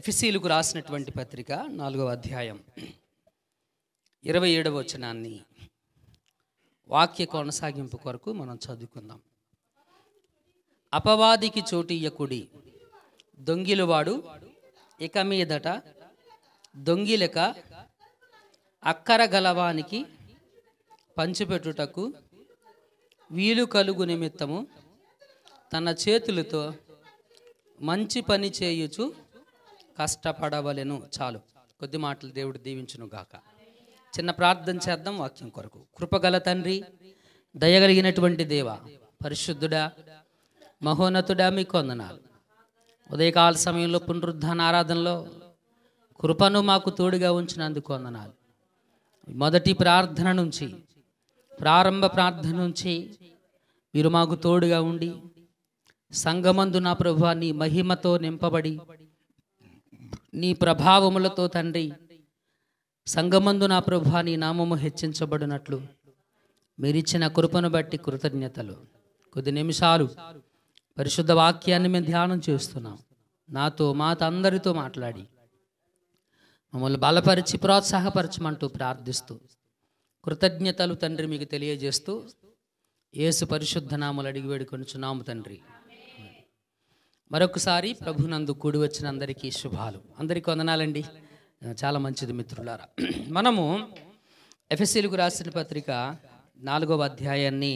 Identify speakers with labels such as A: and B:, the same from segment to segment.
A: ఎఫ్ఎసీలకు రాసినటువంటి పత్రిక నాలుగవ అధ్యాయం ఇరవై ఏడవ వచనాన్ని వాక్య కొనసాగింపు కొరకు మనం చదువుకుందాం అపవాదికి చోటీయకుడి దొంగిలువాడు ఇక మీదట దొంగిలక అక్కర గలవానికి పంచిపెట్టుటకు వీలు కలుగు నిమిత్తము తన చేతులతో మంచి పని చేయుచు కష్టపడవలెను చాలు కొద్ది మాటలు దేవుడు దీవించును గాక చిన్న ప్రార్థన చేద్దాం వాక్యం కొరకు కృపగల తండ్రి దయగలిగినటువంటి దేవ పరిశుద్ధుడా మహోన్నతుడా మీ కొందనాలు ఉదయకాల సమయంలో పునరుద్ధాన ఆరాధనలో కృపను మాకు తోడుగా ఉంచినందుకు కొందనాలు మొదటి ప్రార్థన నుంచి ప్రారంభ ప్రార్థన నుంచి మీరు మాకు తోడుగా ఉండి సంగమందు నా ప్రభు మహిమతో నింపబడి నీ ప్రభావములతో తండ్రి సంగమందు నా ప్రభా నీ నామము హెచ్చించబడినట్లు మీరిచ్చిన కృపను బట్టి కృతజ్ఞతలు కొద్ది నిమిషాలు పరిశుద్ధ వాక్యాన్ని మేము ధ్యానం చేస్తున్నాం నాతో మాతో అందరితో మాట్లాడి మమ్మల్ని బలపరిచి ప్రోత్సాహపరచమంటూ ప్రార్థిస్తూ కృతజ్ఞతలు తండ్రి మీకు తెలియజేస్తూ ఏసు పరిశుద్ధ నామలు అడిగి చున్నాము తండ్రి మరొకసారి ప్రభునందు కూడి వచ్చిన అందరికీ శుభాలు అందరికీ వందనాలండి చాలా మంచిది మిత్రులారా మనము ఎఫ్ఎస్సీలకు రాసిన పత్రిక నాలుగవ అధ్యాయాన్ని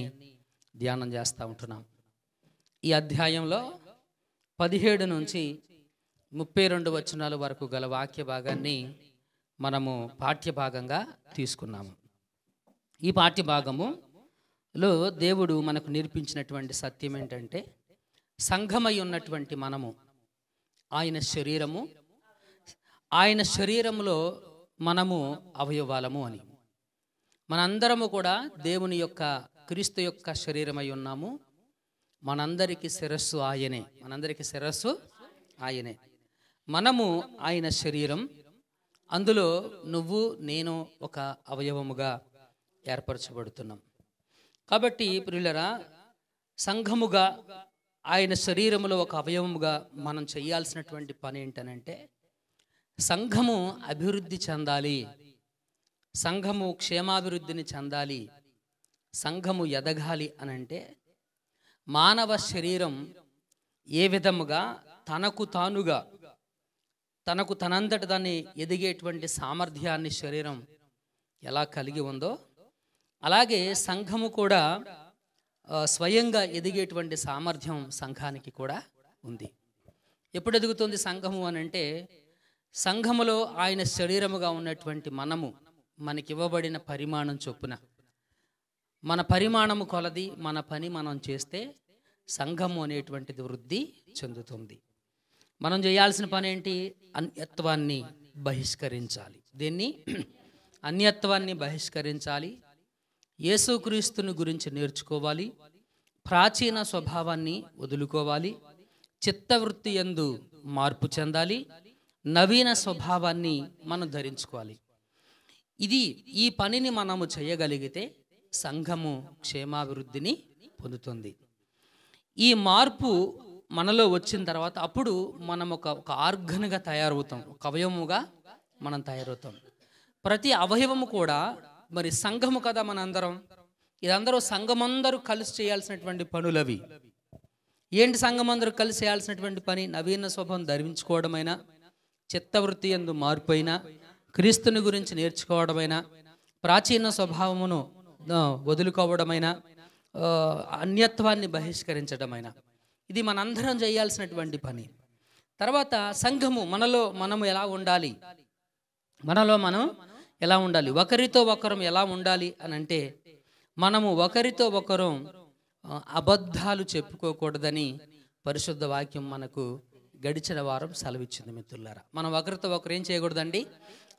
A: ధ్యానం చేస్తూ ఉంటున్నాం ఈ అధ్యాయంలో పదిహేడు నుంచి ముప్పై రెండు వచనాల వరకు గల వాక్య భాగాన్ని మనము పాఠ్యభాగంగా తీసుకున్నాము ఈ పాఠ్యభాగములో దేవుడు మనకు నేర్పించినటువంటి సత్యం ఏంటంటే సంఘమై ఉన్నటువంటి మనము ఆయన శరీరము ఆయన శరీరంలో మనము అవయవాలము అని మనందరము కూడా దేవుని యొక్క క్రీస్తు యొక్క శరీరమై ఉన్నాము మనందరికీ శిరస్సు ఆయనే మనందరికీ శిరస్సు ఆయనే మనము ఆయన శరీరం అందులో నువ్వు నేను ఒక అవయవముగా ఏర్పరచబడుతున్నాం కాబట్టి ప్రియులరా సంఘముగా ఆయన శరీరంలో ఒక అవయవముగా మనం చేయాల్సినటువంటి పని ఏంటనంటే సంఘము అభివృద్ధి చెందాలి సంఘము క్షేమాభివృద్ధిని చెందాలి సంఘము ఎదగాలి అనంటే మానవ శరీరం ఏ విధముగా తనకు తానుగా తనకు తనంతటి దాన్ని ఎదిగేటువంటి సామర్థ్యాన్ని శరీరం ఎలా కలిగి ఉందో అలాగే సంఘము కూడా స్వయంగా ఎదిగేటువంటి సామర్థ్యం సంఘానికి కూడా ఉంది ఎప్పుడు ఎదుగుతుంది సంఘము అని అంటే సంఘములో ఆయన శరీరముగా ఉన్నటువంటి మనము మనకివ్వబడిన పరిమాణం చొప్పున మన పరిమాణము కొలది మన పని మనం చేస్తే సంఘము అనేటువంటిది వృద్ధి చెందుతుంది మనం చేయాల్సిన పని ఏంటి అన్యత్వాన్ని బహిష్కరించాలి దీన్ని అన్యత్వాన్ని బహిష్కరించాలి యేసుక్రీస్తుని గురించి నేర్చుకోవాలి ప్రాచీన స్వభావాన్ని వదులుకోవాలి చిత్తవృత్తి ఎందు మార్పు చెందాలి నవీన స్వభావాన్ని మనం ధరించుకోవాలి ఇది ఈ పనిని మనము చేయగలిగితే సంఘము క్షేమాభివృద్ధిని పొందుతుంది ఈ మార్పు మనలో వచ్చిన తర్వాత అప్పుడు మనం ఒక ఒక ఆర్గన్గా తయారవుతాం ఒక అవయవముగా మనం తయారవుతాం ప్రతి అవయవము కూడా మరి సంఘము కదా మనందరం ఇదందరూ సంఘమందరూ కలిసి చేయాల్సినటువంటి పనులవి ఏంటి సంఘమందరూ కలిసి చేయాల్సినటువంటి పని నవీన స్వభావం ధరించుకోవడమైనా చిత్తవృత్తి ఎందు మార్పైనా క్రీస్తుని గురించి నేర్చుకోవడమైనా ప్రాచీన స్వభావమును వదులుకోవడమైనా అన్యత్వాన్ని బహిష్కరించడమైనా ఇది మనందరం చేయాల్సినటువంటి పని తర్వాత సంఘము మనలో మనము ఎలా ఉండాలి మనలో మనం ఎలా ఉండాలి ఒకరితో ఒకరం ఎలా ఉండాలి అని అంటే మనము ఒకరితో ఒకరం అబద్ధాలు చెప్పుకోకూడదని పరిశుద్ధ వాక్యం మనకు గడిచిన వారం సెలవిచ్చింది మిత్రులారా మనం ఒకరితో ఒకరు ఏం చేయకూడదండి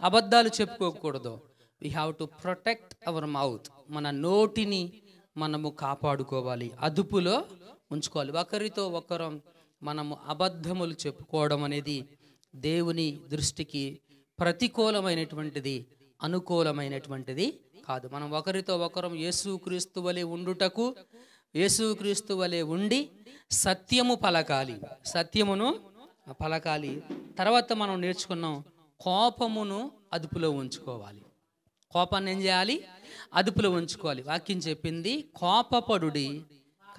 A: అబద్ధాలు చెప్పుకోకూడదు we have to protect our mouth మన నోటిని మనము కాపాడుకోవాలి అదుపులో ఉంచుకోవాలి ఒకరితో ఒకరం మనము అబద్ధములు చెప్పుకోవడం అనేది దేవుని దృష్టికి ప్రతికూలమైనటువంటిది అనుకూలమైనటువంటిది కాదు మనం ఒకరితో ఒకరం యేసుక్రీస్తు వలె ఉండుటకు యేసుక్రీస్తు వలె ఉండి సత్యము పలకాలి సత్యమును పలకాలి తర్వాత మనం నేర్చుకున్నాం కోపమును అదుపులో ఉంచుకోవాలి కోపాన్ని ఏం చేయాలి అదుపులో ఉంచుకోవాలి వాక్యం చెప్పింది కోపపడుడి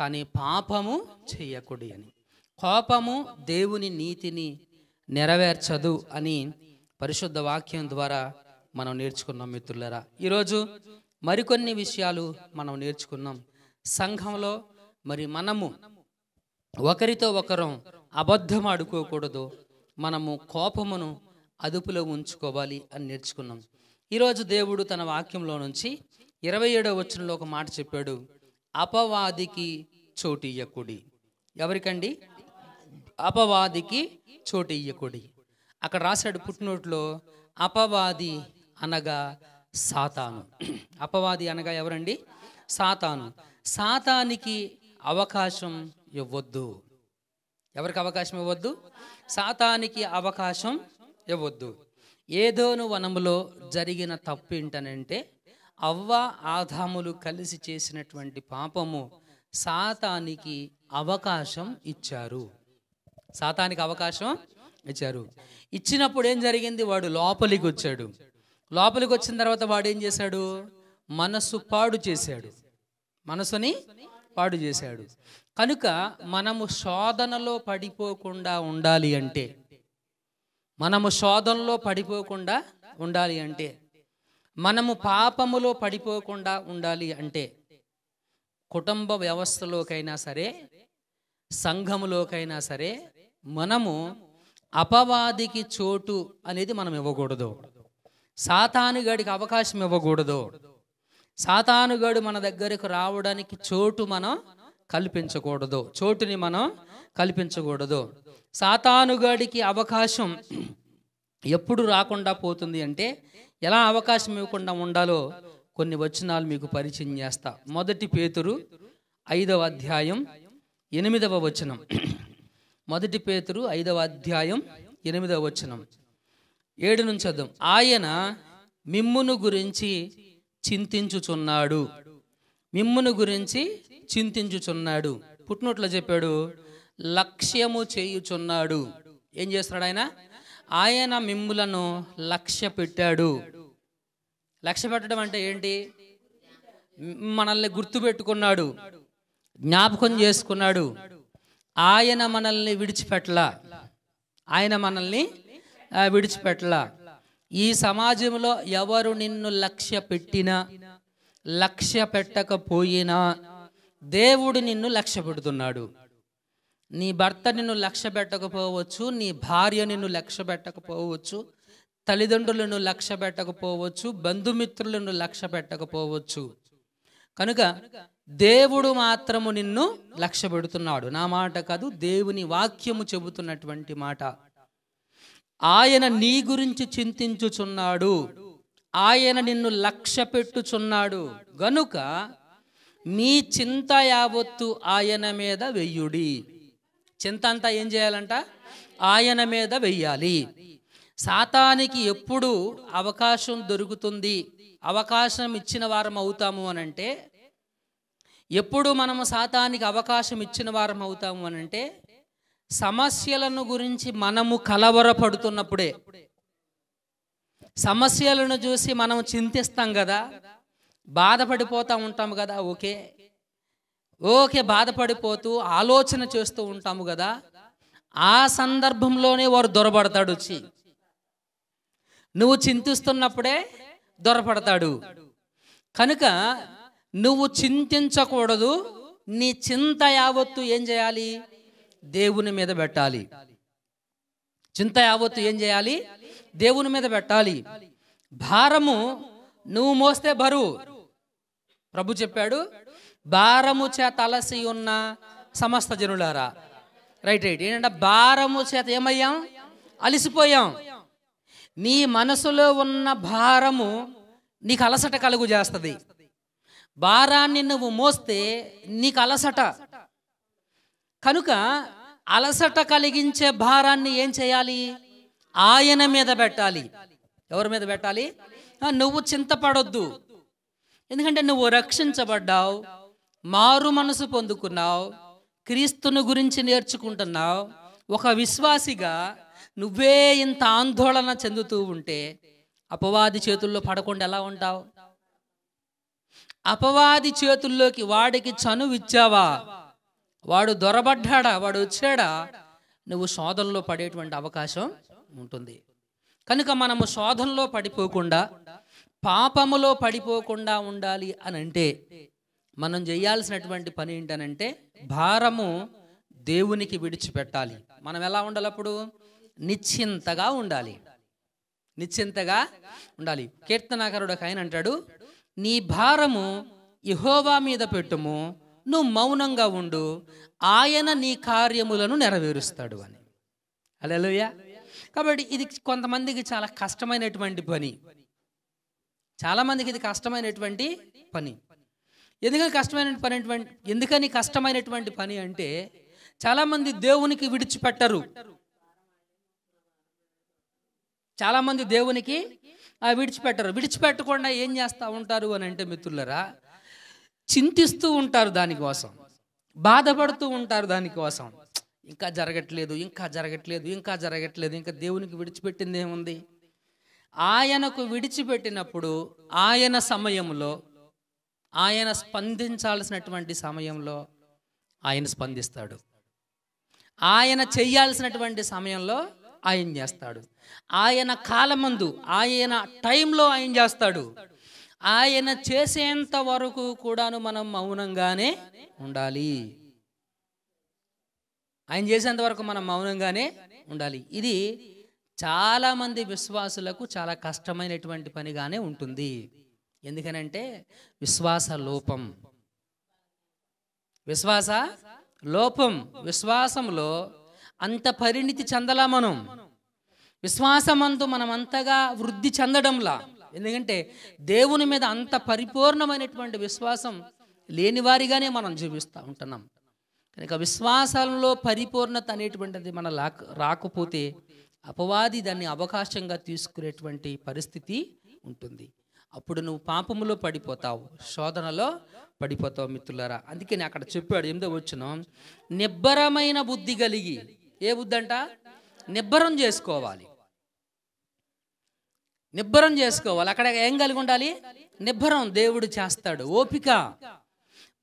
A: కానీ పాపము చేయకుడి అని కోపము దేవుని నీతిని నెరవేర్చదు అని పరిశుద్ధ వాక్యం ద్వారా మనం నేర్చుకున్నాం మిత్రులరా ఈరోజు మరికొన్ని విషయాలు మనం నేర్చుకున్నాం సంఘంలో మరి మనము ఒకరితో ఒకరం అబద్ధం ఆడుకోకూడదు మనము కోపమును అదుపులో ఉంచుకోవాలి అని నేర్చుకున్నాం ఈరోజు దేవుడు తన వాక్యంలో నుంచి ఇరవై ఏడవ వచనంలో ఒక మాట చెప్పాడు అపవాదికి చోటియ్యకుడి ఎవరికండి అపవాదికి ఇయ్యకుడి అక్కడ రాశాడు పుట్టినోట్లో అపవాది అనగా సాతాను అపవాది అనగా ఎవరండి సాతాను సాతానికి అవకాశం ఇవ్వద్దు ఎవరికి అవకాశం ఇవ్వద్దు సాతానికి అవకాశం ఇవ్వద్దు ఏదోను వనములో జరిగిన తప్పు ఏంటనంటే అవ్వ ఆధాములు కలిసి చేసినటువంటి పాపము సాతానికి అవకాశం ఇచ్చారు సాతానికి అవకాశం ఇచ్చారు ఇచ్చినప్పుడు ఏం జరిగింది వాడు లోపలికి వచ్చాడు లోపలికి వచ్చిన తర్వాత వాడు ఏం చేశాడు మనస్సు పాడు చేశాడు మనసుని పాడు చేశాడు కనుక మనము శోధనలో పడిపోకుండా ఉండాలి అంటే మనము శోధనలో పడిపోకుండా ఉండాలి అంటే మనము పాపములో పడిపోకుండా ఉండాలి అంటే కుటుంబ వ్యవస్థలోకైనా సరే సంఘములోకైనా సరే మనము అపవాదికి చోటు అనేది మనం ఇవ్వకూడదు సాతానుగాడికి అవకాశం ఇవ్వకూడదు సాతానుగాడు మన దగ్గరకు రావడానికి చోటు మనం కల్పించకూడదు చోటుని మనం కల్పించకూడదు సాతానుగాడికి అవకాశం ఎప్పుడు రాకుండా పోతుంది అంటే ఎలా అవకాశం ఇవ్వకుండా ఉండాలో కొన్ని వచనాలు మీకు పరిచయం చేస్తా మొదటి పేతురు ఐదవ అధ్యాయం ఎనిమిదవ వచనం మొదటి పేతురు ఐదవ అధ్యాయం ఎనిమిదవ వచనం ఏడు నుంచి వద్దాం ఆయన మిమ్మును గురించి చింతించుచున్నాడు మిమ్మును గురించి చింతించుచున్నాడు పుట్టినోట్లో చెప్పాడు లక్ష్యము చేయుచున్నాడు ఏం చేస్తున్నాడు ఆయన ఆయన మిమ్ములను లక్ష్య పెట్టాడు లక్ష్య పెట్టడం అంటే ఏంటి మనల్ని గుర్తుపెట్టుకున్నాడు జ్ఞాపకం చేసుకున్నాడు ఆయన మనల్ని విడిచిపెట్టలా ఆయన మనల్ని విడిచిపెట్టలా ఈ సమాజంలో ఎవరు నిన్ను లక్ష్య పెట్టినా లక్ష్య పెట్టకపోయినా దేవుడు నిన్ను లక్ష్య పెడుతున్నాడు నీ భర్త నిన్ను లక్ష్య పెట్టకపోవచ్చు నీ భార్య నిన్ను లక్ష్య పెట్టకపోవచ్చు తల్లిదండ్రులను లక్ష్య పెట్టకపోవచ్చు బంధుమిత్రులను లక్ష్య పెట్టకపోవచ్చు కనుక దేవుడు మాత్రము నిన్ను లక్ష్య పెడుతున్నాడు నా మాట కాదు దేవుని వాక్యము చెబుతున్నటువంటి మాట ఆయన నీ గురించి చింతించుచున్నాడు ఆయన నిన్ను లక్ష్య పెట్టుచున్నాడు గనుక మీ చింత యావత్తు ఆయన మీద వెయ్యుడి చింత అంతా ఏం చేయాలంట ఆయన మీద వెయ్యాలి సాతానికి ఎప్పుడు అవకాశం దొరుకుతుంది అవకాశం ఇచ్చిన వారం అవుతాము అని అంటే ఎప్పుడు మనము సాతానికి అవకాశం ఇచ్చిన వారం అవుతాము అని అంటే సమస్యలను గురించి మనము కలవరపడుతున్నప్పుడే సమస్యలను చూసి మనం చింతిస్తాం కదా బాధపడిపోతూ ఉంటాం కదా ఓకే ఓకే బాధపడిపోతూ ఆలోచన చేస్తూ ఉంటాము కదా ఆ సందర్భంలోనే వారు దొరబడతాడు వచ్చి నువ్వు చింతిస్తున్నప్పుడే దొరపడతాడు కనుక నువ్వు చింతించకూడదు నీ చింత యావత్తు ఏం చేయాలి దేవుని మీద పెట్టాలి చింత యావత్తు ఏం చేయాలి దేవుని మీద పెట్టాలి భారము నువ్వు మోస్తే బరువు ప్రభు చెప్పాడు భారము చేత అలసి ఉన్న సమస్త జనులారా రైట్ రైట్ ఏంటంటే భారము చేత ఏమయ్యాం అలసిపోయాం నీ మనసులో ఉన్న భారము నీకు అలసట కలుగు చేస్తుంది భారాన్ని నువ్వు మోస్తే నీకు అలసట కనుక అలసట కలిగించే భారాన్ని ఏం చేయాలి ఆయన మీద పెట్టాలి ఎవరి మీద పెట్టాలి నువ్వు చింతపడొద్దు ఎందుకంటే నువ్వు రక్షించబడ్డావు మారు మనసు పొందుకున్నావు క్రీస్తును గురించి నేర్చుకుంటున్నావు ఒక విశ్వాసిగా నువ్వే ఇంత ఆందోళన చెందుతూ ఉంటే అపవాది చేతుల్లో పడకుండా ఎలా ఉంటావు అపవాది చేతుల్లోకి వాడికి చనువిచ్చావా వాడు దొరబడ్డాడా వాడు వచ్చాడా నువ్వు శోధనలో పడేటువంటి అవకాశం ఉంటుంది కనుక మనము శోధనలో పడిపోకుండా పాపములో పడిపోకుండా ఉండాలి అని అంటే మనం చేయాల్సినటువంటి పని ఏంటనంటే భారము దేవునికి విడిచిపెట్టాలి మనం ఎలా ఉండాలి అప్పుడు నిశ్చింతగా ఉండాలి నిశ్చింతగా ఉండాలి కీర్తనాకరుడు ఒక ఆయన అంటాడు నీ భారము ఇహోవా మీద పెట్టుము నువ్వు మౌనంగా ఉండు ఆయన నీ కార్యములను నెరవేరుస్తాడు అని అలెలుయా కాబట్టి ఇది కొంతమందికి చాలా కష్టమైనటువంటి పని చాలామందికి ఇది కష్టమైనటువంటి పని ఎందుకని కష్టమైన పని ఎందుకని కష్టమైనటువంటి పని అంటే చాలామంది దేవునికి విడిచిపెట్టరు చాలామంది దేవునికి విడిచిపెట్టరు విడిచిపెట్టకుండా ఏం చేస్తూ ఉంటారు అని అంటే మిత్రులరా చింతిస్తూ ఉంటారు దానికోసం బాధపడుతూ ఉంటారు దానికోసం ఇంకా జరగట్లేదు ఇంకా జరగట్లేదు ఇంకా జరగట్లేదు ఇంకా దేవునికి విడిచిపెట్టింది ఏముంది ఆయనకు విడిచిపెట్టినప్పుడు ఆయన సమయంలో ఆయన స్పందించాల్సినటువంటి సమయంలో ఆయన స్పందిస్తాడు ఆయన చేయాల్సినటువంటి సమయంలో ఆయన చేస్తాడు ఆయన కాలమందు ఆయన టైంలో ఆయన చేస్తాడు ఆయన చేసేంత వరకు కూడాను మనం మౌనంగానే ఉండాలి ఆయన చేసేంత వరకు మనం మౌనంగానే ఉండాలి ఇది చాలామంది విశ్వాసులకు చాలా కష్టమైనటువంటి పనిగానే ఉంటుంది ఎందుకనంటే విశ్వాస లోపం విశ్వాస లోపం విశ్వాసంలో అంత పరిణితి చెందలా మనం విశ్వాసమందు మనం అంతగా వృద్ధి చెందడంలా ఎందుకంటే దేవుని మీద అంత పరిపూర్ణమైనటువంటి విశ్వాసం లేనివారిగానే మనం జీవిస్తూ ఉంటున్నాం కనుక విశ్వాసాలలో పరిపూర్ణత అనేటువంటిది మన లాక్ రాకపోతే అపవాది దాన్ని అవకాశంగా తీసుకునేటువంటి పరిస్థితి ఉంటుంది అప్పుడు నువ్వు పాపములో పడిపోతావు శోధనలో పడిపోతావు మిత్రులరా అందుకే నేను అక్కడ చెప్పాడు ఏందో వచ్చిన నిబ్బరమైన బుద్ధి కలిగి ఏ బుద్ధి అంట నిబ్బరం చేసుకోవాలి నిబ్బరం చేసుకోవాలి అక్కడ ఏం కలిగి ఉండాలి నిబ్బరం దేవుడు చేస్తాడు ఓపిక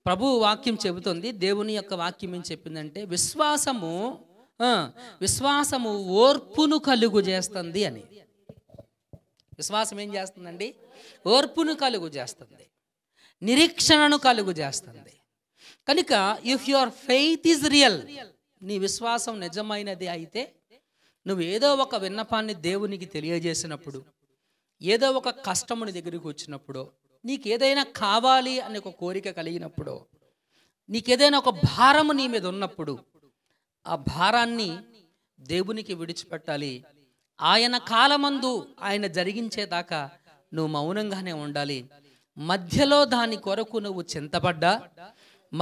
A: ప్రభు వాక్యం చెబుతుంది దేవుని యొక్క వాక్యం ఏం చెప్పిందంటే విశ్వాసము విశ్వాసము ఓర్పును కలుగు చేస్తుంది అని విశ్వాసం ఏం చేస్తుందండి ఓర్పును కలుగు చేస్తుంది నిరీక్షణను కలుగు చేస్తుంది కనుక if your faith is real నీ విశ్వాసం నిజమైనది అయితే నువ్వు ఏదో ఒక విన్నపాన్ని దేవునికి తెలియజేసినప్పుడు ఏదో ఒక కష్టముని దగ్గరికి వచ్చినప్పుడు నీకు ఏదైనా కావాలి అనే ఒక కోరిక కలిగినప్పుడు నీకు ఏదైనా ఒక భారము నీ మీద ఉన్నప్పుడు ఆ భారాన్ని దేవునికి విడిచిపెట్టాలి ఆయన కాలమందు ఆయన జరిగించేదాకా నువ్వు మౌనంగానే ఉండాలి మధ్యలో దాని కొరకు నువ్వు చింతపడ్డా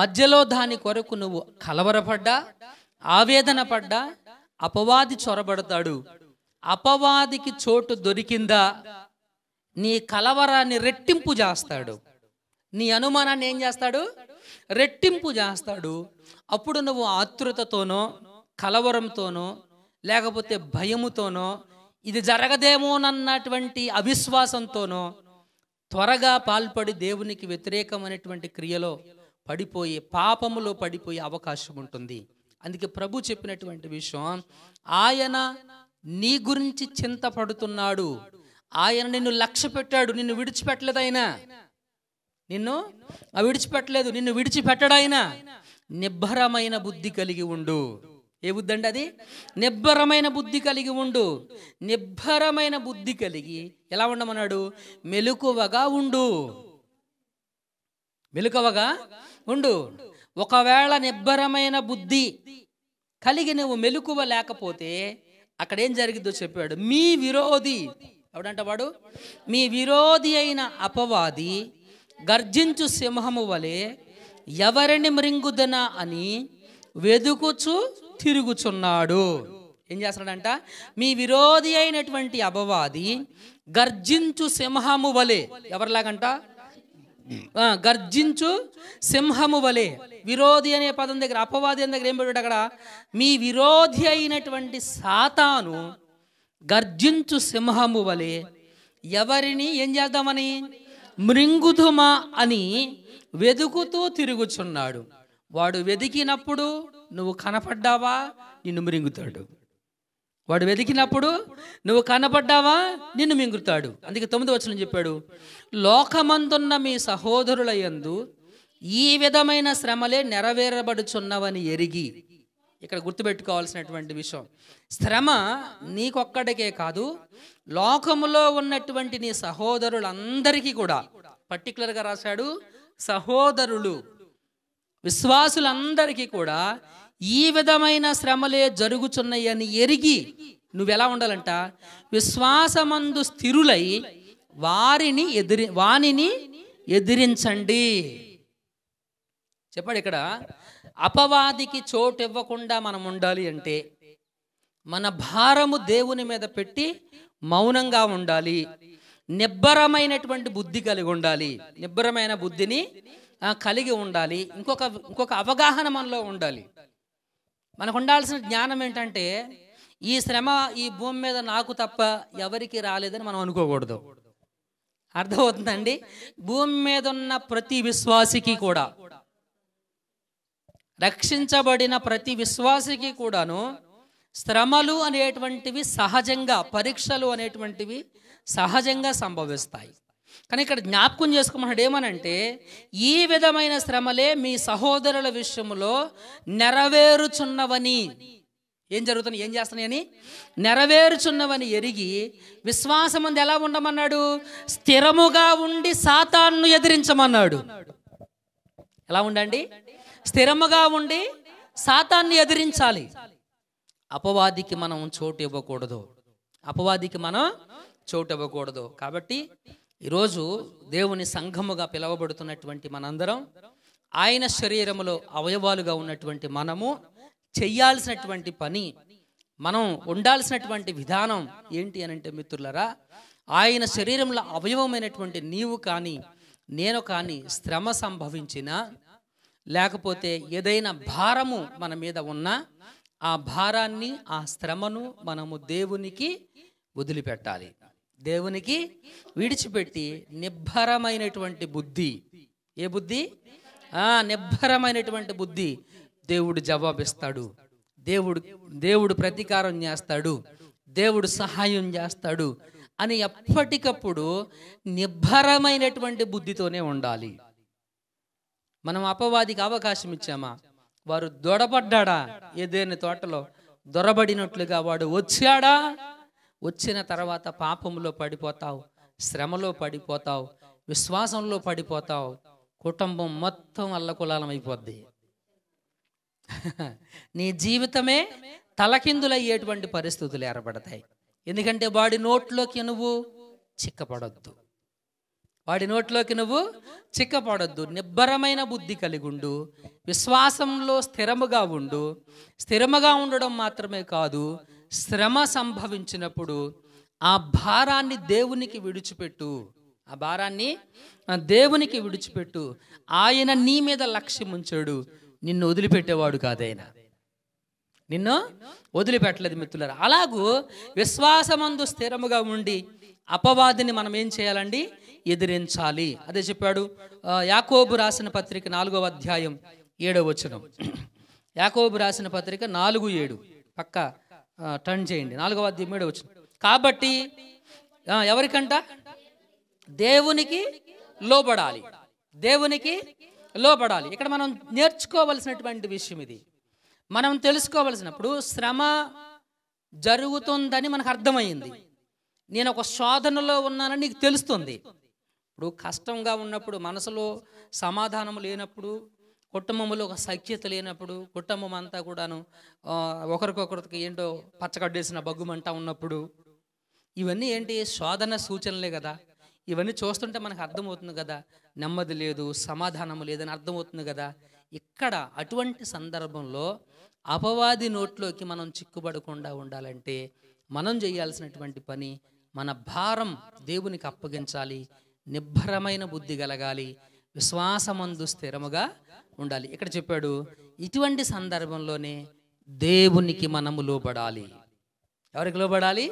A: మధ్యలో దాని కొరకు నువ్వు కలవరపడ్డా ఆవేదన పడ్డా అపవాది చొరబడతాడు అపవాదికి చోటు దొరికిందా నీ కలవరాన్ని రెట్టింపు చేస్తాడు నీ అనుమానాన్ని ఏం చేస్తాడు రెట్టింపు చేస్తాడు అప్పుడు నువ్వు ఆతృతతోనో కలవరంతోనో లేకపోతే భయముతోనో ఇది జరగదేమోనన్నటువంటి అవిశ్వాసంతోనో త్వరగా పాల్పడి దేవునికి వ్యతిరేకమైనటువంటి క్రియలో పడిపోయి పాపములో పడిపోయే అవకాశం ఉంటుంది అందుకే ప్రభు చెప్పినటువంటి విషయం ఆయన నీ గురించి చింతపడుతున్నాడు ఆయన నిన్ను లక్ష్య పెట్టాడు నిన్ను విడిచిపెట్టలేదు ఆయన నిన్ను విడిచిపెట్టలేదు నిన్ను విడిచిపెట్టడు ఆయన నిబ్బరమైన బుద్ధి కలిగి ఉండు ఏ బుద్ధి అండి అది నిబ్బరమైన బుద్ధి కలిగి ఉండు నిబ్బరమైన బుద్ధి కలిగి ఎలా ఉండమన్నాడు మెలుకువగా ఉండు మెలుకవగా ఉండు ఒకవేళ నిబ్బరమైన బుద్ధి కలిగి నువ్వు మెలుకువ లేకపోతే అక్కడేం జరిగిద్దో చెప్పాడు మీ విరోధి ఎవడంట వాడు మీ విరోధి అయిన అపవాది గర్జించు సింహము వలె ఎవరిని మృంగుదనా అని వెదుకుచు తిరుగుచున్నాడు ఏం చేస్తున్నాడంట మీ విరోధి అయినటువంటి అపవాది గర్జించు సింహము వలె ఎవరిలాగంట గర్జించు సింహము వలె విరోధి అనే పదం దగ్గర అపవాది అనే దగ్గర ఏం పెట్టాడు అక్కడ మీ విరోధి అయినటువంటి సాతాను గర్జించు సింహము వలె ఎవరిని ఏం చేద్దామని మృంగుధుమా అని వెదుకుతూ తిరుగుచున్నాడు వాడు వెదికినప్పుడు నువ్వు కనపడ్డావా నిన్ను మృంగుతాడు వాడు వెతికినప్పుడు నువ్వు కనపడ్డావా నిన్ను మింగుతాడు అందుకే తొమ్మిది వచ్చిన చెప్పాడు లోకమందున్న మీ సహోదరుల యందు ఈ విధమైన శ్రమలే నెరవేరబడుచున్నవని ఎరిగి ఇక్కడ గుర్తుపెట్టుకోవాల్సినటువంటి విషయం శ్రమ నీకొక్కడికే కాదు లోకములో ఉన్నటువంటి నీ సహోదరులందరికీ కూడా పర్టికులర్గా రాశాడు సహోదరులు విశ్వాసులందరికీ కూడా ఈ విధమైన శ్రమలే జరుగుతున్నాయని ఎరిగి నువ్వెలా ఉండాలంట విశ్వాసమందు స్థిరులై వారిని ఎదిరి వాణిని ఎదిరించండి చెప్పండి ఇక్కడ అపవాదికి చోటు ఇవ్వకుండా మనం ఉండాలి అంటే మన భారము దేవుని మీద పెట్టి మౌనంగా ఉండాలి నిబ్బరమైనటువంటి బుద్ధి కలిగి ఉండాలి నిబ్బరమైన బుద్ధిని కలిగి ఉండాలి ఇంకొక ఇంకొక అవగాహన మనలో ఉండాలి మనకు ఉండాల్సిన జ్ఞానం ఏంటంటే ఈ శ్రమ ఈ భూమి మీద నాకు తప్ప ఎవరికి రాలేదని మనం అనుకోకూడదు అర్థమవుతుందండి భూమి మీద ఉన్న ప్రతి విశ్వాసికి కూడా రక్షించబడిన ప్రతి విశ్వాసికి కూడాను శ్రమలు అనేటువంటివి సహజంగా పరీక్షలు అనేటువంటివి సహజంగా సంభవిస్తాయి కానీ ఇక్కడ జ్ఞాపకం చేసుకున్నాడు ఏమనంటే ఈ విధమైన శ్రమలే మీ సహోదరుల విషయంలో నెరవేరుచున్నవని ఏం జరుగుతున్నాయి ఏం చేస్తున్నాయని నెరవేరుచున్నవని ఎరిగి విశ్వాసం అంది ఎలా ఉండమన్నాడు స్థిరముగా ఉండి సాతాన్ను ఎదిరించమన్నాడు ఎలా ఉండండి స్థిరముగా ఉండి సాతాన్ని ఎదిరించాలి అపవాదికి మనం చోటు ఇవ్వకూడదు అపవాదికి మనం చోటు ఇవ్వకూడదు కాబట్టి ఈరోజు దేవుని సంఘముగా పిలువబడుతున్నటువంటి మనందరం ఆయన శరీరములో అవయవాలుగా ఉన్నటువంటి మనము చెయ్యాల్సినటువంటి పని మనం ఉండాల్సినటువంటి విధానం ఏంటి అని అంటే మిత్రులరా ఆయన శరీరంలో అవయవమైనటువంటి నీవు కానీ నేను కానీ శ్రమ సంభవించిన లేకపోతే ఏదైనా భారము మన మీద ఉన్నా ఆ భారాన్ని ఆ శ్రమను మనము దేవునికి వదిలిపెట్టాలి దేవునికి విడిచిపెట్టి నిబ్బరమైనటువంటి బుద్ధి ఏ బుద్ధి ఆ నిబ్బరమైనటువంటి బుద్ధి దేవుడు జవాబిస్తాడు దేవుడు దేవుడు ప్రతీకారం చేస్తాడు దేవుడు సహాయం చేస్తాడు అని ఎప్పటికప్పుడు నిబ్బరమైనటువంటి బుద్ధితోనే ఉండాలి మనం అపవాదికి అవకాశం ఇచ్చామా వారు దొడబడ్డా ఏదేని తోటలో దొరబడినట్లుగా వాడు వచ్చాడా వచ్చిన తర్వాత పాపంలో పడిపోతావు శ్రమలో పడిపోతావు విశ్వాసంలో పడిపోతావు కుటుంబం మొత్తం అల్లకులాలం అయిపోద్ది నీ జీవితమే తలకిందులయ్యేటువంటి పరిస్థితులు ఏర్పడతాయి ఎందుకంటే వాడి నోట్లోకి నువ్వు చిక్కపడొద్దు వాడి నోట్లోకి నువ్వు చిక్కపడద్దు నిబ్బరమైన బుద్ధి కలిగుండు విశ్వాసంలో స్థిరముగా ఉండు స్థిరముగా ఉండడం మాత్రమే కాదు శ్రమ సంభవించినప్పుడు ఆ భారాన్ని దేవునికి విడిచిపెట్టు ఆ భారాన్ని దేవునికి విడిచిపెట్టు ఆయన నీ మీద లక్ష్యం ఉంచాడు నిన్ను వదిలిపెట్టేవాడు కాదైనా నిన్ను వదిలిపెట్టలేదు మిత్రులారు అలాగూ విశ్వాసమందు స్థిరముగా ఉండి అపవాదిని మనం ఏం చేయాలండి ఎదిరించాలి అదే చెప్పాడు యాకోబు రాసిన పత్రిక నాలుగవ అధ్యాయం ఏడవ వచనం యాకోబు రాసిన పత్రిక నాలుగు ఏడు పక్క టర్న్ చేయండి నాలుగవ అధ్యాయం ఏడవ వచనం కాబట్టి ఎవరికంట దేవునికి లోబడాలి దేవునికి లోబడాలి ఇక్కడ మనం నేర్చుకోవలసినటువంటి విషయం ఇది మనం తెలుసుకోవలసినప్పుడు శ్రమ జరుగుతుందని మనకు అర్థమైంది నేను ఒక శోధనలో ఉన్నానని నీకు తెలుస్తుంది ఇప్పుడు కష్టంగా ఉన్నప్పుడు మనసులో సమాధానం లేనప్పుడు కుటుంబంలో ఒక సఖ్యత లేనప్పుడు కుటుంబం అంతా కూడాను ఒకరికొకరికి ఏంటో పచ్చగడ్డేసిన బగ్గుమంటా ఉన్నప్పుడు ఇవన్నీ ఏంటి శోధన సూచనలే కదా ఇవన్నీ చూస్తుంటే మనకు అర్థమవుతుంది కదా నెమ్మది లేదు సమాధానం లేదని అర్థమవుతుంది కదా ఇక్కడ అటువంటి సందర్భంలో అపవాది నోట్లోకి మనం చిక్కుబడకుండా ఉండాలంటే మనం చేయాల్సినటువంటి పని మన భారం దేవునికి అప్పగించాలి నిబ్బరమైన బుద్ధి కలగాలి విశ్వాసమందు స్థిరముగా ఉండాలి ఇక్కడ చెప్పాడు ఇటువంటి సందర్భంలోనే దేవునికి మనము లోబడాలి ఎవరికి లోబడాలి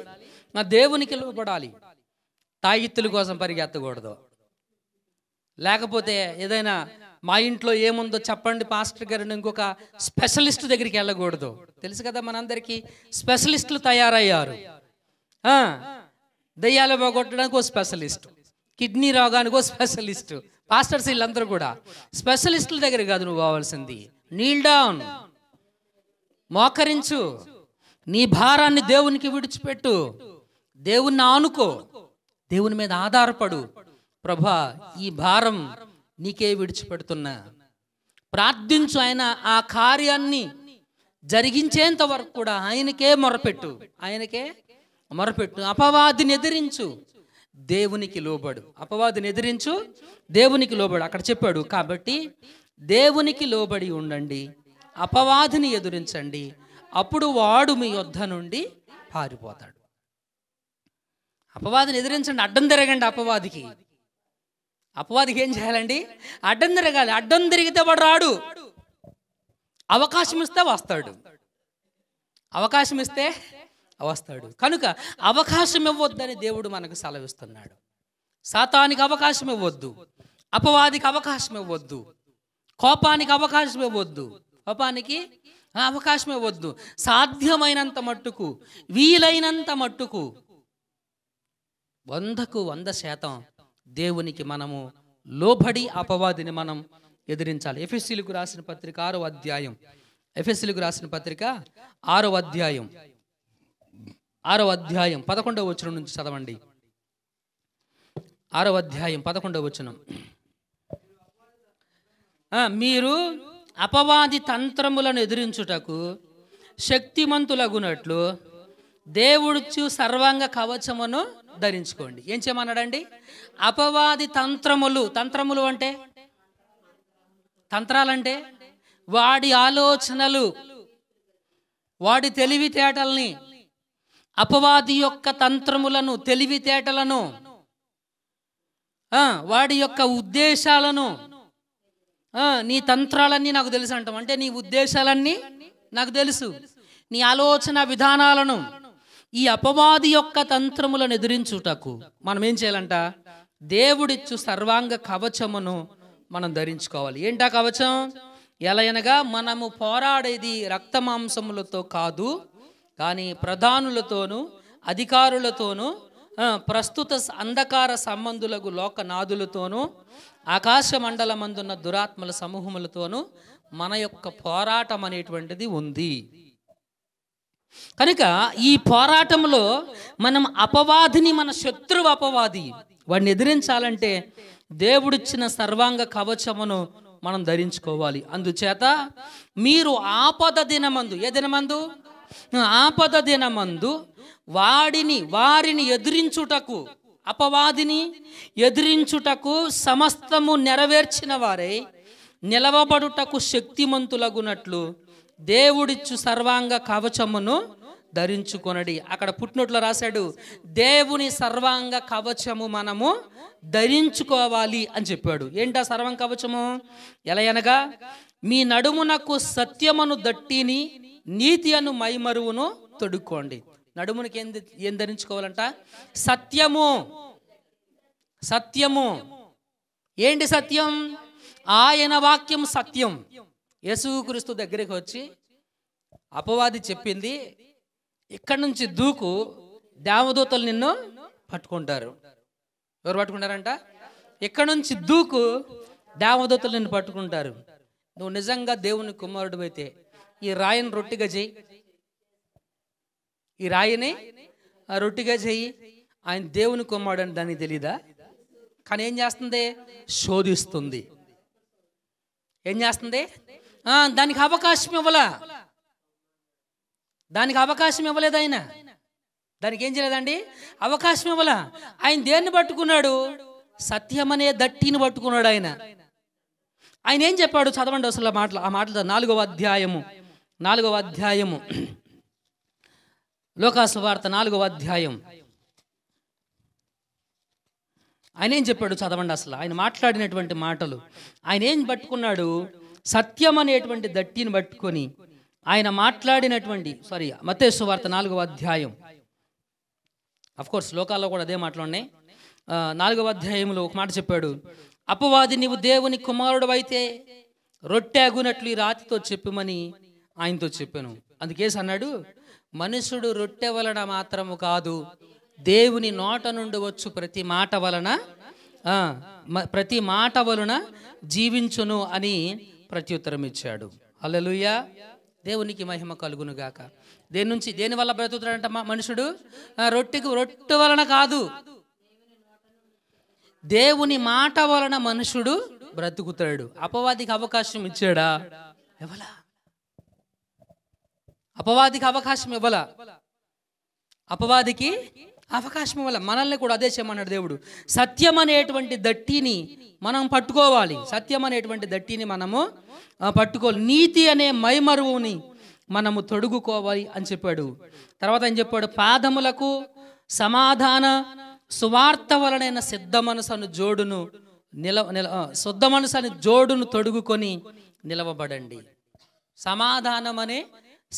A: నా దేవునికి లోబడాలి తాగిత్తుల కోసం పరిగెత్తకూడదు లేకపోతే ఏదైనా మా ఇంట్లో ఏముందో చెప్పండి పాస్టర్ గారు ఇంకొక స్పెషలిస్ట్ దగ్గరికి వెళ్ళకూడదు తెలుసు కదా మనందరికీ స్పెషలిస్టులు తయారయ్యారు దయ్యాలు పోగొట్టడానికి ఒక స్పెషలిస్ట్ కిడ్నీ రోగానికో స్పెషలిస్ట్ పాస్టర్స్ వీళ్ళందరూ కూడా స్పెషలిస్టుల దగ్గర కాదు నువ్వు కావాల్సింది నీల్ డౌన్ మోకరించు నీ భారాన్ని దేవునికి విడిచిపెట్టు దేవుణ్ణి ఆనుకో దేవుని మీద ఆధారపడు ప్రభా ఈ భారం నీకే విడిచిపెడుతున్నా ప్రార్థించు ఆయన ఆ కార్యాన్ని జరిగించేంత వరకు కూడా ఆయనకే మొరపెట్టు ఆయనకే మొరపెట్టు అపవాదిని ఎదిరించు దేవునికి లోబడు అపవాదిని ఎదిరించు దేవునికి లోబడు అక్కడ చెప్పాడు కాబట్టి దేవునికి లోబడి ఉండండి అపవాదిని ఎదురించండి అప్పుడు వాడు మీ యొద్ధ నుండి పారిపోతాడు అపవాదిని ఎదిరించండి అడ్డం తిరగండి అపవాదికి అపవాదికి ఏం చేయాలండి అడ్డం తిరగాలి అడ్డం తిరిగితే వాడు రాడు అవకాశం ఇస్తే వస్తాడు అవకాశం ఇస్తే వస్తాడు కనుక అవకాశం ఇవ్వద్దని దేవుడు మనకు సెలవిస్తున్నాడు సాతానికి అవకాశం ఇవ్వద్దు అపవాదికి అవకాశం ఇవ్వద్దు కోపానికి అవకాశం ఇవ్వద్దు కోపానికి అవకాశం ఇవ్వద్దు సాధ్యమైనంత మట్టుకు వీలైనంత మట్టుకు వందకు వంద శాతం దేవునికి మనము లోబడి అపవాదిని మనం ఎదిరించాలి ఎఫ్ఎస్సీలకు రాసిన పత్రిక ఆరో అధ్యాయం ఎఫ్ఎస్సీలకు రాసిన పత్రిక ఆరో అధ్యాయం ఆరో అధ్యాయం పదకొండవ వచనం నుంచి చదవండి ఆరవ అధ్యాయం పదకొండవ వచనం మీరు అపవాది తంత్రములను ఎదిరించుటకు శక్తిమంతులగునట్లు దేవుడుచు సర్వాంగ కవచమును ధరించుకోండి ఏం చేయమన్నాడండి అపవాది తంత్రములు తంత్రములు అంటే తంత్రాలంటే వాడి ఆలోచనలు వాడి తెలివితేటల్ని అపవాది యొక్క తంత్రములను తెలివితేటలను వాడి యొక్క ఉద్దేశాలను నీ తంత్రాలన్నీ నాకు తెలుసు అంటాం అంటే నీ ఉద్దేశాలన్నీ నాకు తెలుసు నీ ఆలోచన విధానాలను ఈ అపవాది యొక్క తంత్రములను ఎదిరించుటకు మనం ఏం చేయాలంట దేవుడిచ్చు సర్వాంగ కవచమును మనం ధరించుకోవాలి ఏంటా కవచం ఎలా అనగా మనము పోరాడేది రక్తమాంసములతో కాదు కానీ ప్రధానులతోనూ అధికారులతోనూ ప్రస్తుత అంధకార సంబంధులకు లోకనాథులతోనూ ఆకాశ మండలమందున్న దురాత్మల సమూహములతోనూ మన యొక్క పోరాటం అనేటువంటిది ఉంది కనుక ఈ పోరాటంలో మనం అపవాదిని మన శత్రువు అపవాది వాడిని ఎదిరించాలంటే దేవుడిచ్చిన సర్వాంగ కవచమును మనం ధరించుకోవాలి అందుచేత మీరు ఆపద దినమందు ఏ దినమందు ఆపద దినమందు వాడిని వారిని ఎదిరించుటకు అపవాదిని ఎదిరించుటకు సమస్తము నెరవేర్చిన వారై నిలవబడుటకు శక్తిమంతులగునట్లు దేవుడిచ్చు సర్వాంగ కవచమును ధరించుకొనడి అక్కడ పుట్టినట్లు రాశాడు దేవుని సర్వాంగ కవచము మనము ధరించుకోవాలి అని చెప్పాడు ఏంటా సర్వం కవచము ఎలా అనగా మీ నడుమునకు సత్యమును దట్టిని నీతి అను మైమరువును తొడుక్కోండి నడుమునికి ఏం ఏం ధరించుకోవాలంట సత్యము సత్యము ఏంటి సత్యం ఆయన వాక్యం సత్యం యేసుక్రీస్తు దగ్గరికి వచ్చి అపవాది చెప్పింది ఇక్కడ నుంచి దూకు దేవదూతలు నిన్ను పట్టుకుంటారు ఎవరు పట్టుకుంటారంట ఇక్కడ నుంచి దూకు దేవదూతలు నిన్ను పట్టుకుంటారు నువ్వు నిజంగా దేవుని కుమారుడు అయితే ఈ రాయిని రొట్టిగా చేయి ఈ రాయిని రొట్టిగా చేయి ఆయన దేవుని అని దానికి తెలీదా కానీ ఏం చేస్తుంది శోధిస్తుంది ఏం చేస్తుంది దానికి అవకాశం ఇవ్వాల దానికి అవకాశం ఇవ్వలేదు ఆయన దానికి ఏం చేయలేదండి అవకాశం ఇవ్వాల ఆయన దేన్ని పట్టుకున్నాడు సత్యం అనే దట్టిని పట్టుకున్నాడు ఆయన ఆయన ఏం చెప్పాడు చదవండి అసలు ఆ మాటలు ఆ మాటలు నాలుగవ అధ్యాయము నాలుగవ అధ్యాయము లోకాసువార్త నాలుగవ అధ్యాయం ఆయన ఏం చెప్పాడు చదవండి అసలు ఆయన మాట్లాడినటువంటి మాటలు ఆయన ఏం పట్టుకున్నాడు సత్యం అనేటువంటి దట్టిని పట్టుకొని ఆయన మాట్లాడినటువంటి సారీ మతేశ్వ వార్త నాలుగవ అధ్యాయం కోర్స్ లోకాల్లో కూడా అదే మాటలు ఉన్నాయి నాలుగవ అధ్యాయంలో ఒక మాట చెప్పాడు అపవాది నీవు దేవుని కుమారుడు అయితే రొట్టెగునట్లు ఈ రాతితో చెప్పుమని ఆయనతో చెప్పాను అందుకేసి అన్నాడు మనుషుడు రొట్టె వలన మాత్రము కాదు దేవుని నోట నుండి వచ్చు ప్రతి మాట వలన ప్రతి మాట వలన జీవించును అని ప్రత్యుత్తరం ఇచ్చాడు అలలుయ దేవునికి మహిమ కలుగును గాక దేని నుంచి దేని వల్ల బ్రతుకుతాడంట మనుషుడు రొట్టెకు రొట్టె వలన కాదు దేవుని మాట వలన మనుషుడు బ్రతుకుతాడు అపవాదికి అవకాశం ఇచ్చాడా ఎవలా అపవాదికి అవకాశం ఇవ్వాల అపవాదికి అవకాశం ఇవ్వాల మనల్ని కూడా అదే చేయమన్నాడు దేవుడు సత్యం అనేటువంటి దట్టిని మనం పట్టుకోవాలి సత్యం అనేటువంటి దట్టిని మనము పట్టుకోవాలి నీతి అనే మైమరువుని మనము తొడుగుకోవాలి అని చెప్పాడు తర్వాత ఏం చెప్పాడు పాదములకు సమాధాన సువార్త వలనైన సిద్ధ మనసును జోడును నిల నిల శుద్ధ మనసు అని జోడును తొడుగుకొని నిలవబడండి సమాధానం అనే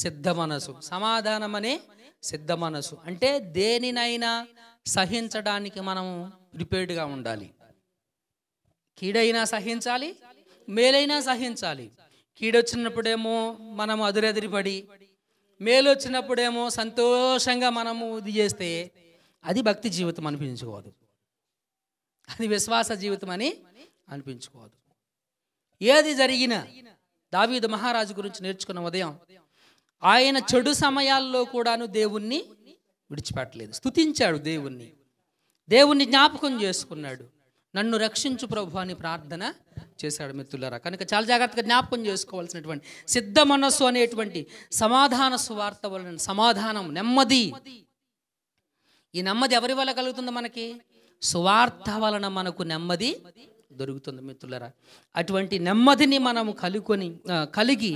A: సిద్ధ మనసు సమాధానం అనే సిద్ధ మనసు అంటే దేనినైనా సహించడానికి మనము ప్రిపేర్డ్గా ఉండాలి కీడైనా సహించాలి మేలైనా సహించాలి కీడొచ్చినప్పుడేమో పడి అదురెదిరిపడి వచ్చినప్పుడేమో సంతోషంగా మనము ఇది చేస్తే అది భక్తి జీవితం అనిపించుకోదు అది విశ్వాస జీవితం అని అనిపించుకోదు ఏది జరిగినా దావీదు మహారాజు గురించి నేర్చుకున్న ఉదయం ఆయన చెడు సమయాల్లో కూడాను దేవుణ్ణి విడిచిపెట్టలేదు స్థుతించాడు దేవుణ్ణి దేవుణ్ణి జ్ఞాపకం చేసుకున్నాడు నన్ను రక్షించు ప్రభు అని ప్రార్థన చేశాడు మిత్రులరా కనుక చాలా జాగ్రత్తగా జ్ఞాపకం చేసుకోవాల్సినటువంటి సిద్ధ మనస్సు అనేటువంటి సమాధాన సువార్త వలన సమాధానం నెమ్మది ఈ నెమ్మది ఎవరి వల్ల కలుగుతుంది మనకి సువార్త వలన మనకు నెమ్మది దొరుకుతుంది మిత్రులరా అటువంటి నెమ్మదిని మనము కలుకొని కలిగి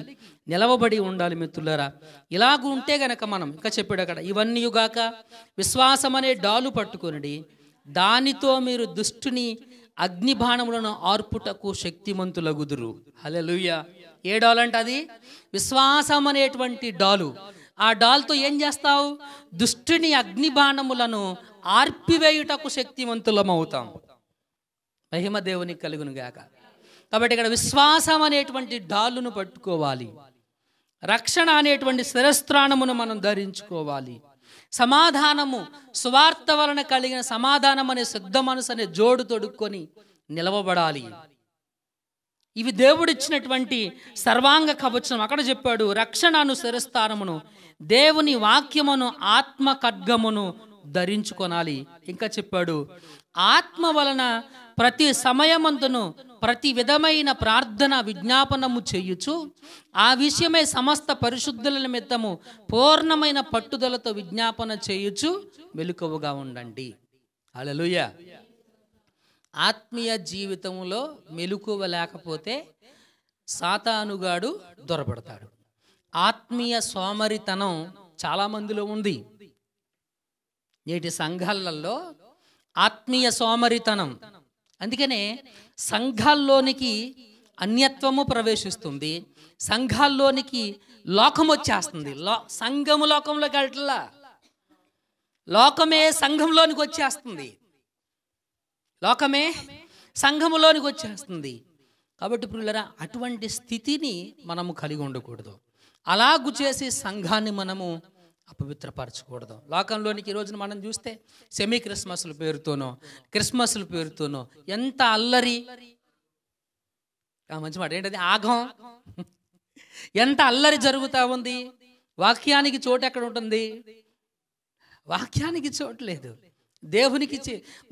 A: నిలవబడి ఉండాలి మిత్రులరా ఇలాగ ఉంటే గనక మనం ఇంకా చెప్పాడు అక్కడ ఇవన్నీ గాక విశ్వాసం అనే డాలు పట్టుకొని దానితో మీరు దుష్టుని అగ్ని బాణములను ఆర్పుటకు శక్తిమంతులగుదురు లూయ ఏ డాల్ అంటే అది విశ్వాసం అనేటువంటి డాలు ఆ డాల్తో ఏం చేస్తావు దుష్టుని అగ్ని బాణములను ఆర్పివేయుటకు శక్తివంతులం అవుతాం మహిమ దేవునికి కలుగును గాక కాబట్టి ఇక్కడ విశ్వాసం అనేటువంటి డాలును పట్టుకోవాలి రక్షణ అనేటువంటి శిరస్థానమును మనం ధరించుకోవాలి సమాధానము స్వార్థ వలన కలిగిన సమాధానం అనే శుద్ధ మనసు అనే జోడు తొడుక్కొని నిలవబడాలి ఇవి దేవుడిచ్చినటువంటి సర్వాంగ కవచం అక్కడ చెప్పాడు రక్షణను శిరస్థానమును దేవుని వాక్యమును ఆత్మ ఖడ్గమును ధరించుకొనాలి ఇంకా చెప్పాడు ఆత్మ వలన ప్రతి సమయమందును ప్రతి విధమైన ప్రార్థన విజ్ఞాపనము చేయుచు ఆ విషయమై సమస్త పరిశుద్ధుల నిమిత్తము పూర్ణమైన పట్టుదలతో విజ్ఞాపన చేయుచు మెలుకవుగా ఉండండి అలలుయ ఆత్మీయ జీవితంలో మెలుకువ లేకపోతే సాతానుగాడు దొరబడతాడు ఆత్మీయ సోమరితనం చాలామందిలో ఉంది నేటి సంఘాలలో ఆత్మీయ సోమరితనం అందుకనే సంఘాల్లోనికి అన్యత్వము ప్రవేశిస్తుంది సంఘాల్లోనికి లోకం వచ్చేస్తుంది లో సంఘము లోకంలోకి వెళ్ళట్లా లోకమే సంఘంలోనికి వచ్చేస్తుంది లోకమే సంఘములోనికి వచ్చేస్తుంది కాబట్టి ప్రియులరా అటువంటి స్థితిని మనము కలిగి ఉండకూడదు అలాగు చేసి సంఘాన్ని మనము అపవిత్రపరచకూడదు లోకంలోనికి ఈరోజున మనం చూస్తే సెమీ క్రిస్మస్ల పేరుతోనో క్రిస్మస్ల పేరుతోనో ఎంత అల్లరి మంచి మాట ఏంటది ఆఘం ఎంత అల్లరి జరుగుతూ ఉంది వాక్యానికి చోటు ఎక్కడ ఉంటుంది వాక్యానికి చోటు లేదు దేవునికి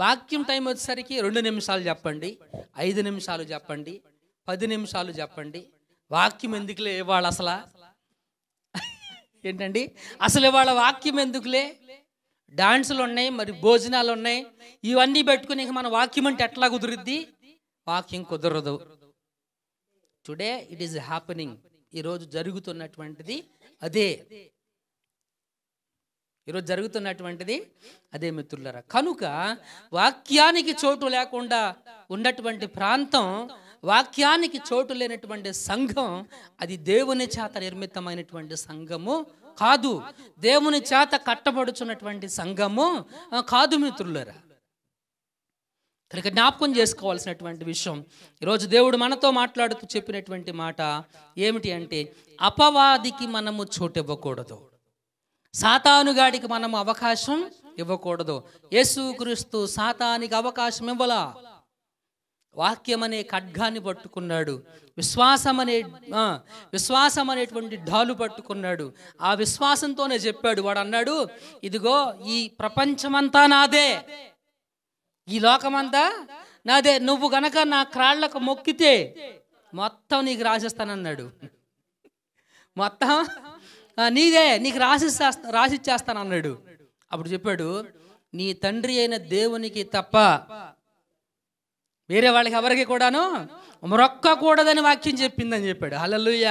A: వాక్యం టైం వచ్చేసరికి రెండు నిమిషాలు చెప్పండి ఐదు నిమిషాలు చెప్పండి పది నిమిషాలు చెప్పండి వాక్యం ఎందుకులే ఇవాళ అసలు ఏంటండి అసలు వాళ్ళ వాక్యం ఎందుకులే డాన్సులు ఉన్నాయి మరి భోజనాలు ఉన్నాయి ఇవన్నీ పెట్టుకుని మన వాక్యం అంటే ఎట్లా కుదురుద్ది వాక్యం కుదరదు టుడే ఇట్ ఈస్ హ్యాపెనింగ్ ఈరోజు జరుగుతున్నటువంటిది అదే ఈరోజు జరుగుతున్నటువంటిది అదే మిత్రులరా కనుక వాక్యానికి చోటు లేకుండా ఉన్నటువంటి ప్రాంతం వాక్యానికి చోటు లేనటువంటి సంఘం అది దేవుని చేత నిర్మితమైనటువంటి సంఘము కాదు దేవుని చేత కట్టబడుచున్నటువంటి సంఘము కాదు మిత్రులరా కనుక జ్ఞాపకం చేసుకోవాల్సినటువంటి విషయం ఈరోజు దేవుడు మనతో మాట్లాడుతూ చెప్పినటువంటి మాట ఏమిటి అంటే అపవాదికి మనము చోటు ఇవ్వకూడదు సాతానుగాడికి మనము అవకాశం ఇవ్వకూడదు యేసుక్రీస్తు సాతానికి అవకాశం ఇవ్వలా వాక్యం అనే ఖడ్గాన్ని పట్టుకున్నాడు విశ్వాసం అనే విశ్వాసం అనేటువంటి ఢాలు పట్టుకున్నాడు ఆ విశ్వాసంతోనే చెప్పాడు వాడు అన్నాడు ఇదిగో ఈ ప్రపంచమంతా నాదే ఈ లోకమంతా నాదే నువ్వు గనక నా క్రాళ్లకు మొక్కితే మొత్తం నీకు రాసిస్తానన్నాడు మొత్తం నీదే నీకు రాసిస్తా రాసిచ్చేస్తానన్నాడు అప్పుడు చెప్పాడు నీ తండ్రి అయిన దేవునికి తప్ప వేరే వాళ్ళకి ఎవరికి కూడాను మొక్కకూడదని వాక్యం చెప్పిందని చెప్పాడు హలలుయ్య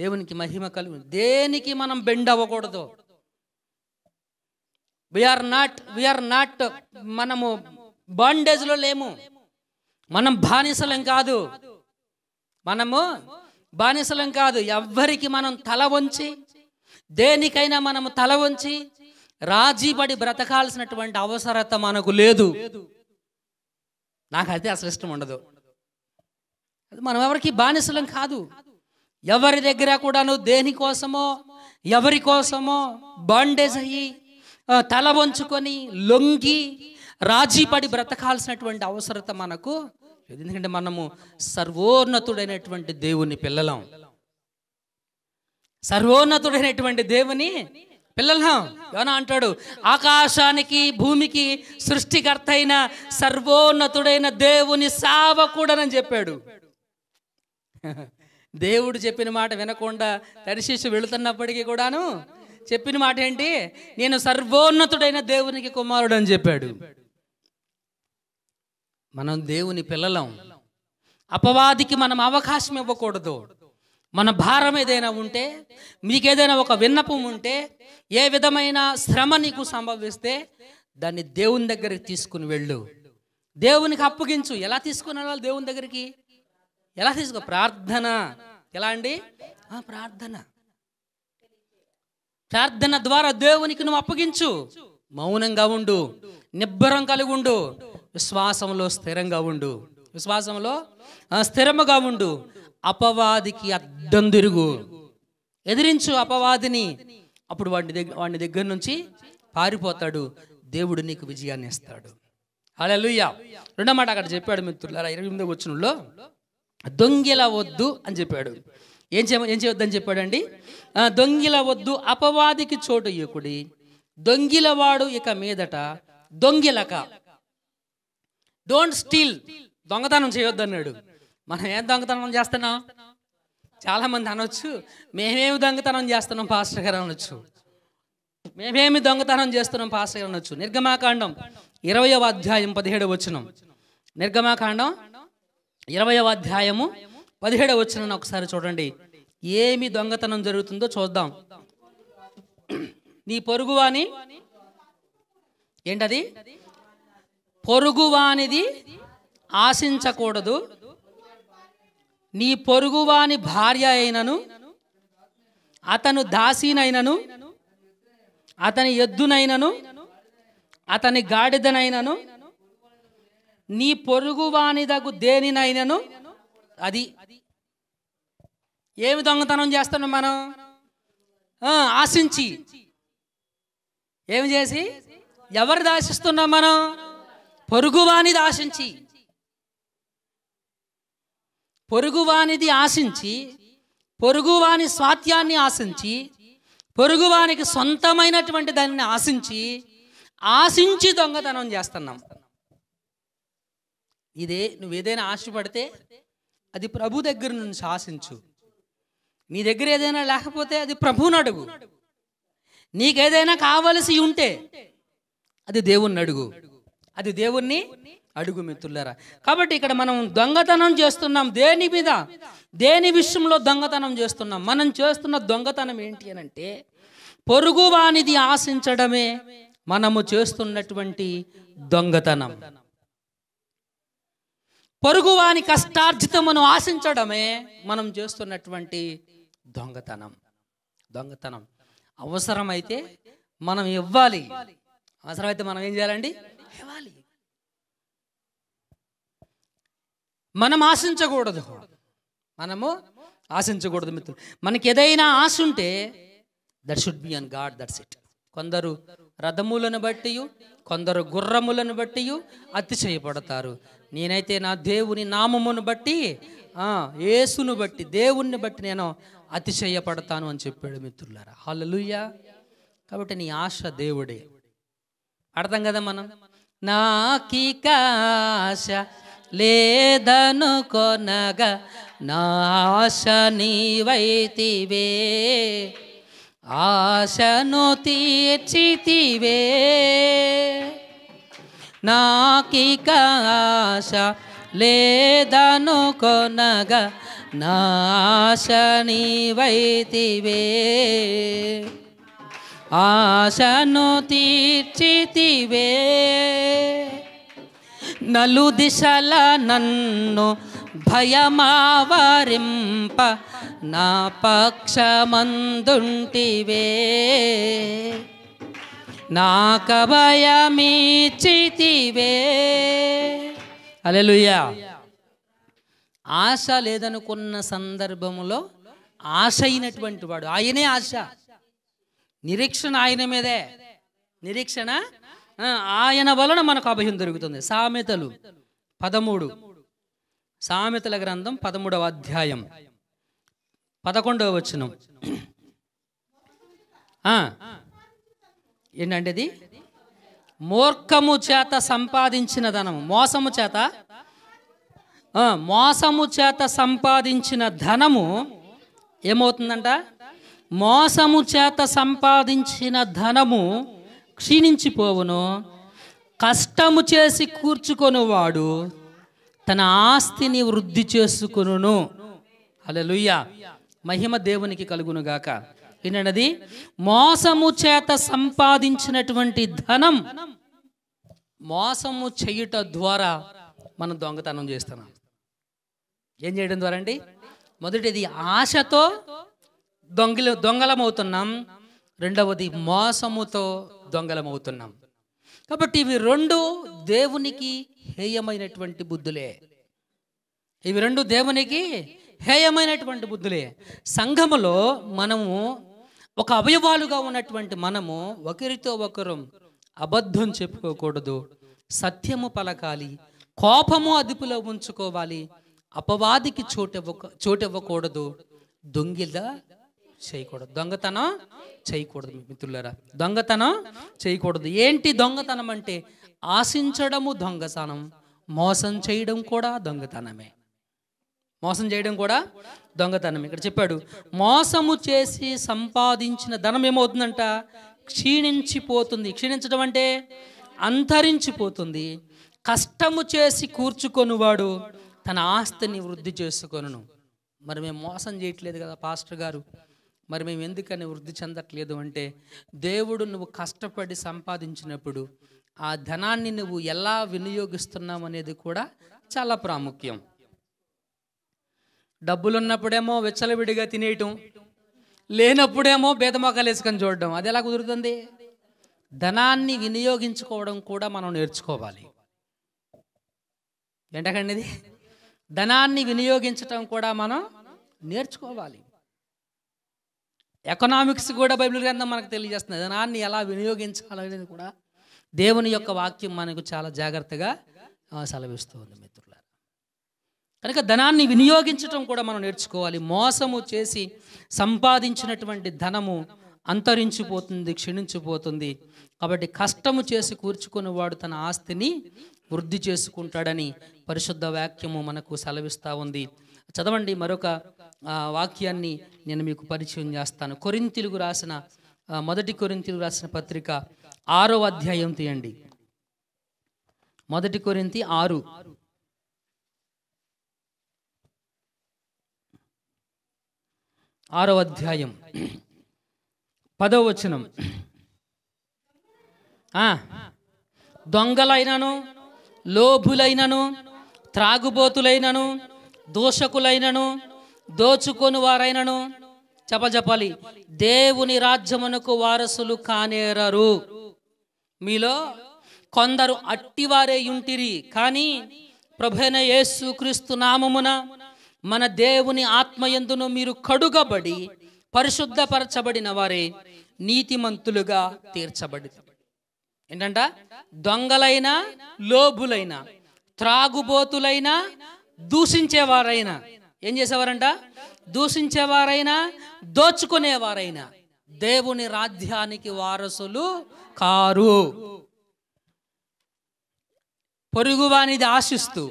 A: దేవునికి మహిమ కలుగు దేనికి మనం బెండ్ అవ్వకూడదు వీఆర్ నాట్ వీఆర్ నాట్ మనము బాండేజ్లో లేము మనం బానిసలం కాదు మనము బానిసలం కాదు ఎవ్వరికి మనం తల వంచి దేనికైనా మనము తల వంచి రాజీపడి బ్రతకాల్సినటువంటి అవసరత మనకు లేదు నాకు అదే అసలు ఇష్టం ఉండదు అది మనం ఎవరికి బానిసలం కాదు ఎవరి దగ్గర కూడాను దేనికోసమో ఎవరి కోసమో బాండేజ్ అయ్యి తల వంచుకొని లొంగి రాజీపడి బ్రతకాల్సినటువంటి అవసరత మనకు ఎందుకంటే మనము సర్వోన్నతుడైనటువంటి దేవుని పిల్లలం సర్వోన్నతుడైనటువంటి దేవుని పిల్లల్హం యోనా అంటాడు ఆకాశానికి భూమికి సృష్టికర్త అయిన సర్వోన్నతుడైన దేవుని సావకూడనని చెప్పాడు దేవుడు చెప్పిన మాట వినకుండా తరిశిష్యు వెళుతున్నప్పటికీ కూడాను చెప్పిన మాట ఏంటి నేను సర్వోన్నతుడైన దేవునికి కుమారుడు అని చెప్పాడు మనం దేవుని పిల్లలం అపవాదికి మనం అవకాశం ఇవ్వకూడదు మన భారం ఏదైనా ఉంటే మీకేదైనా ఒక విన్నపం ఉంటే ఏ విధమైన శ్రమ నీకు సంభవిస్తే దాన్ని దేవుని దగ్గరికి తీసుకుని వెళ్ళు దేవునికి అప్పగించు ఎలా తీసుకుని వెళ్ళాలి దేవుని దగ్గరికి ఎలా తీసుకో ప్రార్థన ఎలా అండి ప్రార్థన ప్రార్థన ద్వారా దేవునికి నువ్వు అప్పగించు మౌనంగా ఉండు నిబ్బరం కలిగి ఉండు విశ్వాసంలో స్థిరంగా ఉండు విశ్వాసంలో స్థిరముగా ఉండు అపవాదికి అడ్డం తిరుగు ఎదిరించు అపవాదిని అప్పుడు వాడిని దగ్గర వాడిని దగ్గర నుంచి పారిపోతాడు దేవుడు నీకు విజయాన్ని ఇస్తాడు అలా లుయ్యా రెండో మాట అక్కడ చెప్పాడు మిత్రులారా ఇరవై ఎనిమిదో వచ్చినలో దొంగిల వద్దు అని చెప్పాడు ఏం చేయ ఏం చేయొద్దని చెప్పాడండి దొంగిల వద్దు అపవాదికి చోటు ఇయకుడి దొంగిలవాడు ఇక మీదట దొంగిలక డోంట్ స్టీల్ దొంగతనం చేయొద్దన్నాడు మనం ఏం దొంగతనం చేస్తున్నాం చాలామంది అనొచ్చు మేమేమి దొంగతనం చేస్తున్నాం పాస్టర్ గారు అనొచ్చు మేమేమి దొంగతనం చేస్తున్నాం పాస్టర్ గారు అనొచ్చు నిర్గమాకాండం ఇరవయవ అధ్యాయం పదిహేడు వచనం నిర్గమాకాండం ఇరవయవ అధ్యాయము పదిహేడు వచ్చిన ఒకసారి చూడండి ఏమి దొంగతనం జరుగుతుందో చూద్దాం నీ పొరుగువాని ఏంటది పొరుగువానిది ఆశించకూడదు నీ పొరుగువాని భార్య అయినను అతను దాసీనైనను అతని ఎద్దునైనను అతని గాడిదనైనను నీ దగ్గు దేనినైనను అది ఏమి దొంగతనం చేస్తున్నాం మనం ఆశించి ఏమి చేసి ఎవరు దాసిస్తున్నాం మనం పొరుగువానిది ఆశించి పొరుగువానిది ఆశించి పొరుగువాని స్వాత్యాన్ని ఆశించి పొరుగువానికి సొంతమైనటువంటి దానిని ఆశించి ఆశించి దొంగతనం చేస్తున్నాం ఇదే నువ్వు ఏదైనా ఆశపడితే అది ప్రభు దగ్గర నుంచి ఆశించు నీ దగ్గర ఏదైనా లేకపోతే అది ప్రభువుని అడుగు నీకేదైనా కావలసి ఉంటే అది దేవుణ్ణి అడుగు అది దేవుణ్ణి అడుగు మిత్రులారా కాబట్టి ఇక్కడ మనం దొంగతనం చేస్తున్నాం దేని మీద దేని విషయంలో దొంగతనం చేస్తున్నాం మనం చేస్తున్న దొంగతనం ఏంటి అని అంటే పొరుగువానిది ఆశించడమే మనము చేస్తున్నటువంటి దొంగతనం పొరుగువాని కష్టార్జితమును ఆశించడమే మనం చేస్తున్నటువంటి దొంగతనం దొంగతనం అవసరమైతే మనం ఇవ్వాలి అవసరమైతే మనం ఏం చేయాలండి ఇవ్వాలి మనం ఆశించకూడదు మనము ఆశించకూడదు మిత్రులు మనకి ఏదైనా ఆశ ఉంటే that should be on God that's it కొందరు రథములను బట్టి కొందరు గుర్రములను బట్టి అతి చేయబడతారు నేనైతే నా దేవుని నామమును బట్టి యేసును బట్టి దేవుణ్ణి బట్టి నేను అతిశయపడతాను అని చెప్పాడు మిత్రులారా హలలుయ్యా కాబట్టి నీ ఆశ దేవుడే అర్థం కదా మనం నాకిక ఆశ లేదనుకొనగా నాశ నీవైతివే ఆశను తీర్చితివే నాకిక ఆశ లేదనుకొనగా నాశని వైతివే ఆశను తీర్చితివే నలు దిశల నన్ను భయమావరింప నా పక్షమందుంటివే నాక భయమీచితివే అలెలుయా ఆశ లేదనుకున్న సందర్భంలో ఆశ అయినటువంటి వాడు ఆయనే ఆశ నిరీక్షణ ఆయన మీదే నిరీక్షణ ఆయన వలన మనకు అభయం దొరుకుతుంది సామెతలు పదమూడు సామెతల గ్రంథం పదమూడవ అధ్యాయం పదకొండవ వచనం ఏంటంటే ఇది మూర్ఖము చేత సంపాదించిన ధనం మోసము చేత మోసము చేత సంపాదించిన ధనము ఏమవుతుందంట మోసము చేత సంపాదించిన ధనము క్షీణించిపోవును కష్టము చేసి కూర్చుకొనువాడు తన ఆస్తిని వృద్ధి చేసుకును అలలుయ్య మహిమ దేవునికి కలుగునుగాక ఏంటన్నది మోసము చేత సంపాదించినటువంటి ధనం మోసము చేయుట ద్వారా మనం దొంగతనం చేస్తున్నాం ఏం చేయడం ద్వారా అండి మొదటిది ఆశతో దొంగలు దొంగలమవుతున్నాం రెండవది మోసముతో దొంగలమవుతున్నాం కాబట్టి ఇవి రెండు దేవునికి హేయమైనటువంటి బుద్ధులే ఇవి రెండు దేవునికి హేయమైనటువంటి బుద్ధులే సంఘములో మనము ఒక అవయవాలుగా ఉన్నటువంటి మనము ఒకరితో ఒకరు అబద్ధం చెప్పుకోకూడదు సత్యము పలకాలి కోపము అదుపులో ఉంచుకోవాలి అపవాదికి చోటివ్వ చోటివ్వకూడదు దొంగిల చేయకూడదు దొంగతనం చేయకూడదు మిత్రులరా దొంగతనం చేయకూడదు ఏంటి దొంగతనం అంటే ఆశించడము దొంగతనం మోసం చేయడం కూడా దొంగతనమే మోసం చేయడం కూడా దొంగతనం ఇక్కడ చెప్పాడు మోసము చేసి సంపాదించిన ధనం ఏమవుతుందంట క్షీణించిపోతుంది క్షీణించడం అంటే అంతరించిపోతుంది కష్టము చేసి కూర్చుకొనివాడు తన ఆస్తిని వృద్ధి చేసుకొను మరి మేము మోసం చేయట్లేదు కదా పాస్టర్ గారు మరి మేము ఎందుకని వృద్ధి చెందట్లేదు అంటే దేవుడు నువ్వు కష్టపడి సంపాదించినప్పుడు ఆ ధనాన్ని నువ్వు ఎలా వినియోగిస్తున్నావు అనేది కూడా చాలా ప్రాముఖ్యం డబ్బులున్నప్పుడేమో వెచ్చలవిడిగా తినేయటం లేనప్పుడేమో బేదమొక్కలేసుకొని చూడడం అది ఎలా కుదురుతుంది ధనాన్ని వినియోగించుకోవడం కూడా మనం నేర్చుకోవాలి ఏంటకండి ధనాన్ని వినియోగించటం కూడా మనం నేర్చుకోవాలి ఎకనామిక్స్ కూడా బైబిల్ గ్రంథం మనకు తెలియజేస్తుంది ధనాన్ని ఎలా వినియోగించాలనేది కూడా దేవుని యొక్క వాక్యం మనకు చాలా జాగ్రత్తగా సెలవిస్తుంది మిత్రుల కనుక ధనాన్ని వినియోగించటం కూడా మనం నేర్చుకోవాలి మోసము చేసి సంపాదించినటువంటి ధనము అంతరించిపోతుంది క్షీణించిపోతుంది కాబట్టి కష్టము చేసి కూర్చుకుని వాడు తన ఆస్తిని వృద్ధి చేసుకుంటాడని పరిశుద్ధ వాక్యము మనకు సెలవిస్తూ ఉంది చదవండి మరొక వాక్యాన్ని నేను మీకు పరిచయం చేస్తాను కొరింతిలుగు రాసిన మొదటి కొరింతిలు రాసిన పత్రిక ఆరో అధ్యాయం తీయండి మొదటి కొరింతి ఆరు ఆరో అధ్యాయం పదవచనం దొంగలైనను లోభులైనను త్రాగుబోతులైనను దోషకులైనను దోచుకొని వారైనను చెప్పాలి చెప్పాలి దేవుని రాజ్యమునకు వారసులు కానేరరు మీలో కొందరు అట్టివారే ఇంటిరి కానీ ప్రభేన యేసు క్రీస్తు నామమున మన దేవుని ఆత్మయందును మీరు కడుగబడి పరిశుద్ధపరచబడిన వారే నీతిమంతులుగా తీర్చబడి ఏంటంట దొంగలైన లోబులైన త్రాగుబోతులైన దూషించేవారైనా ఏం చేసేవారంట దూషించేవారైనా దోచుకునేవారైనా దేవుని రాజ్యానికి వారసులు కారు పొరుగువానిది ఆశిస్తూ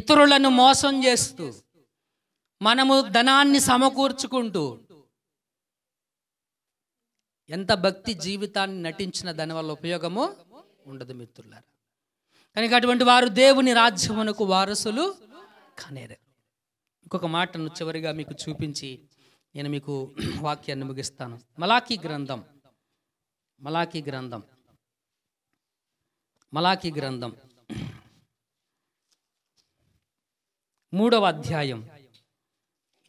A: ఇతరులను మోసం చేస్తూ మనము ధనాన్ని సమకూర్చుకుంటూ ఎంత భక్తి జీవితాన్ని నటించిన దానివల్ల ఉపయోగము ఉండదు మిత్రులారా కనుక అటువంటి వారు దేవుని రాజ్యమునకు వారసులు కనేరు ఇంకొక మాటను చివరిగా మీకు చూపించి నేను మీకు వాక్యాన్ని ముగిస్తాను మలాఖీ గ్రంథం మలాఖీ గ్రంథం మలాఖీ గ్రంథం మూడవ అధ్యాయం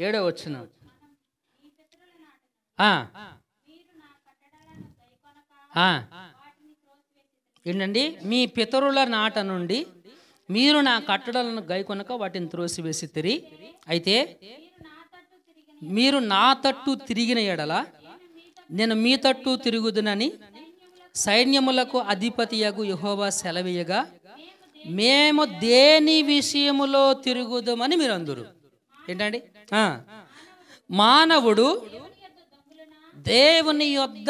A: ఏడవ వచ్చిన ఏంటండి మీ పితరుల నాట నుండి మీరు నా కట్టడలను గైకొనక వాటిని త్రోసివేసి తిరి అయితే మీరు నా తట్టు తిరిగిన ఎడల నేను మీ తట్టు తిరుగుదునని సైన్యములకు అధిపతియగు యహోవా సెలవీయగా మేము దేని విషయములో తిరుగుదమని మీరు అందరు ఏంటండి మానవుడు దేవుని యొద్ద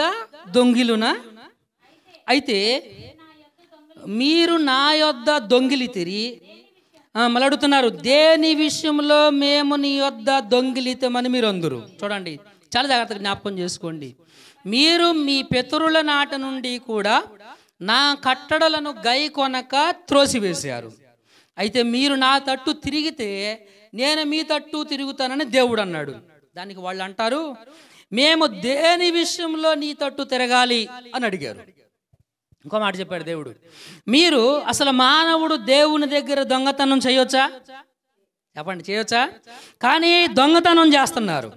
A: దొంగిలున అయితే మీరు నా యొద్ద తిరి మళ్ళీ అడుగుతున్నారు దేని విషయంలో మేము నీ యొద్ద దొంగిలితమని మీరు అందరు చూడండి చాలా జాగ్రత్తగా జ్ఞాపకం చేసుకోండి మీరు మీ పితరుల నాట నుండి కూడా నా కట్టడలను గై కొనక త్రోసివేశారు అయితే మీరు నా తట్టు తిరిగితే నేను మీ తట్టు తిరుగుతానని దేవుడు అన్నాడు దానికి వాళ్ళు అంటారు మేము దేని విషయంలో నీ తట్టు తిరగాలి అని అడిగారు ఇంకో మాట చెప్పాడు దేవుడు మీరు అసలు మానవుడు దేవుని దగ్గర దొంగతనం చేయొచ్చా చెప్పండి చేయొచ్చా కానీ దొంగతనం చేస్తున్నారు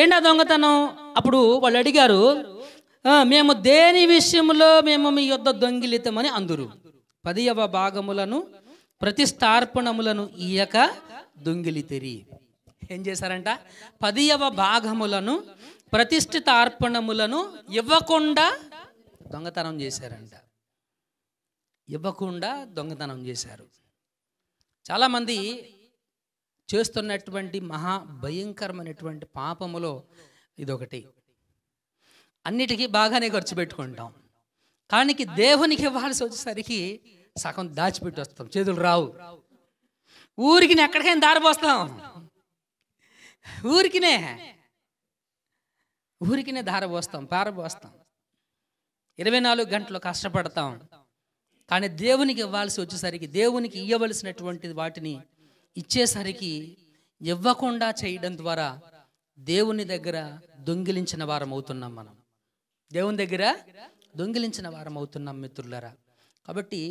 A: ఏంటా దొంగతనం అప్పుడు వాళ్ళు అడిగారు మేము దేని విషయంలో మేము మీ యొద్ దొంగిలితమని అందరు పదియవ భాగములను ప్రతిష్టార్పణములను ఇయక తెరి ఏం చేశారంట పదియవ భాగములను ప్రతిష్ఠిత అర్పణములను ఇవ్వకుండా దొంగతనం చేశారంట ఇవ్వకుండా దొంగతనం చేశారు చాలామంది చేస్తున్నటువంటి మహా భయంకరమైనటువంటి పాపములో ఇదొకటి అన్నిటికీ బాగానే ఖర్చు పెట్టుకుంటాం కానీ దేవునికి ఇవ్వాల్సి వచ్చేసరికి సగం దాచిపెట్టి వస్తాం చేతులు రావు ఊరికి ఎక్కడికైనా దారిపోస్తాం ఊరికినే ఊరికినే పోస్తాం పారబోస్తాం ఇరవై నాలుగు గంటలు కష్టపడతాం కానీ దేవునికి ఇవ్వాల్సి వచ్చేసరికి దేవునికి ఇవ్వవలసినటువంటి వాటిని ఇచ్చేసరికి ఇవ్వకుండా చేయడం ద్వారా దేవుని దగ్గర దొంగిలించిన వారం అవుతున్నాం మనం దేవుని దగ్గర దొంగిలించిన వారం అవుతున్నాం మిత్రులరా కాబట్టి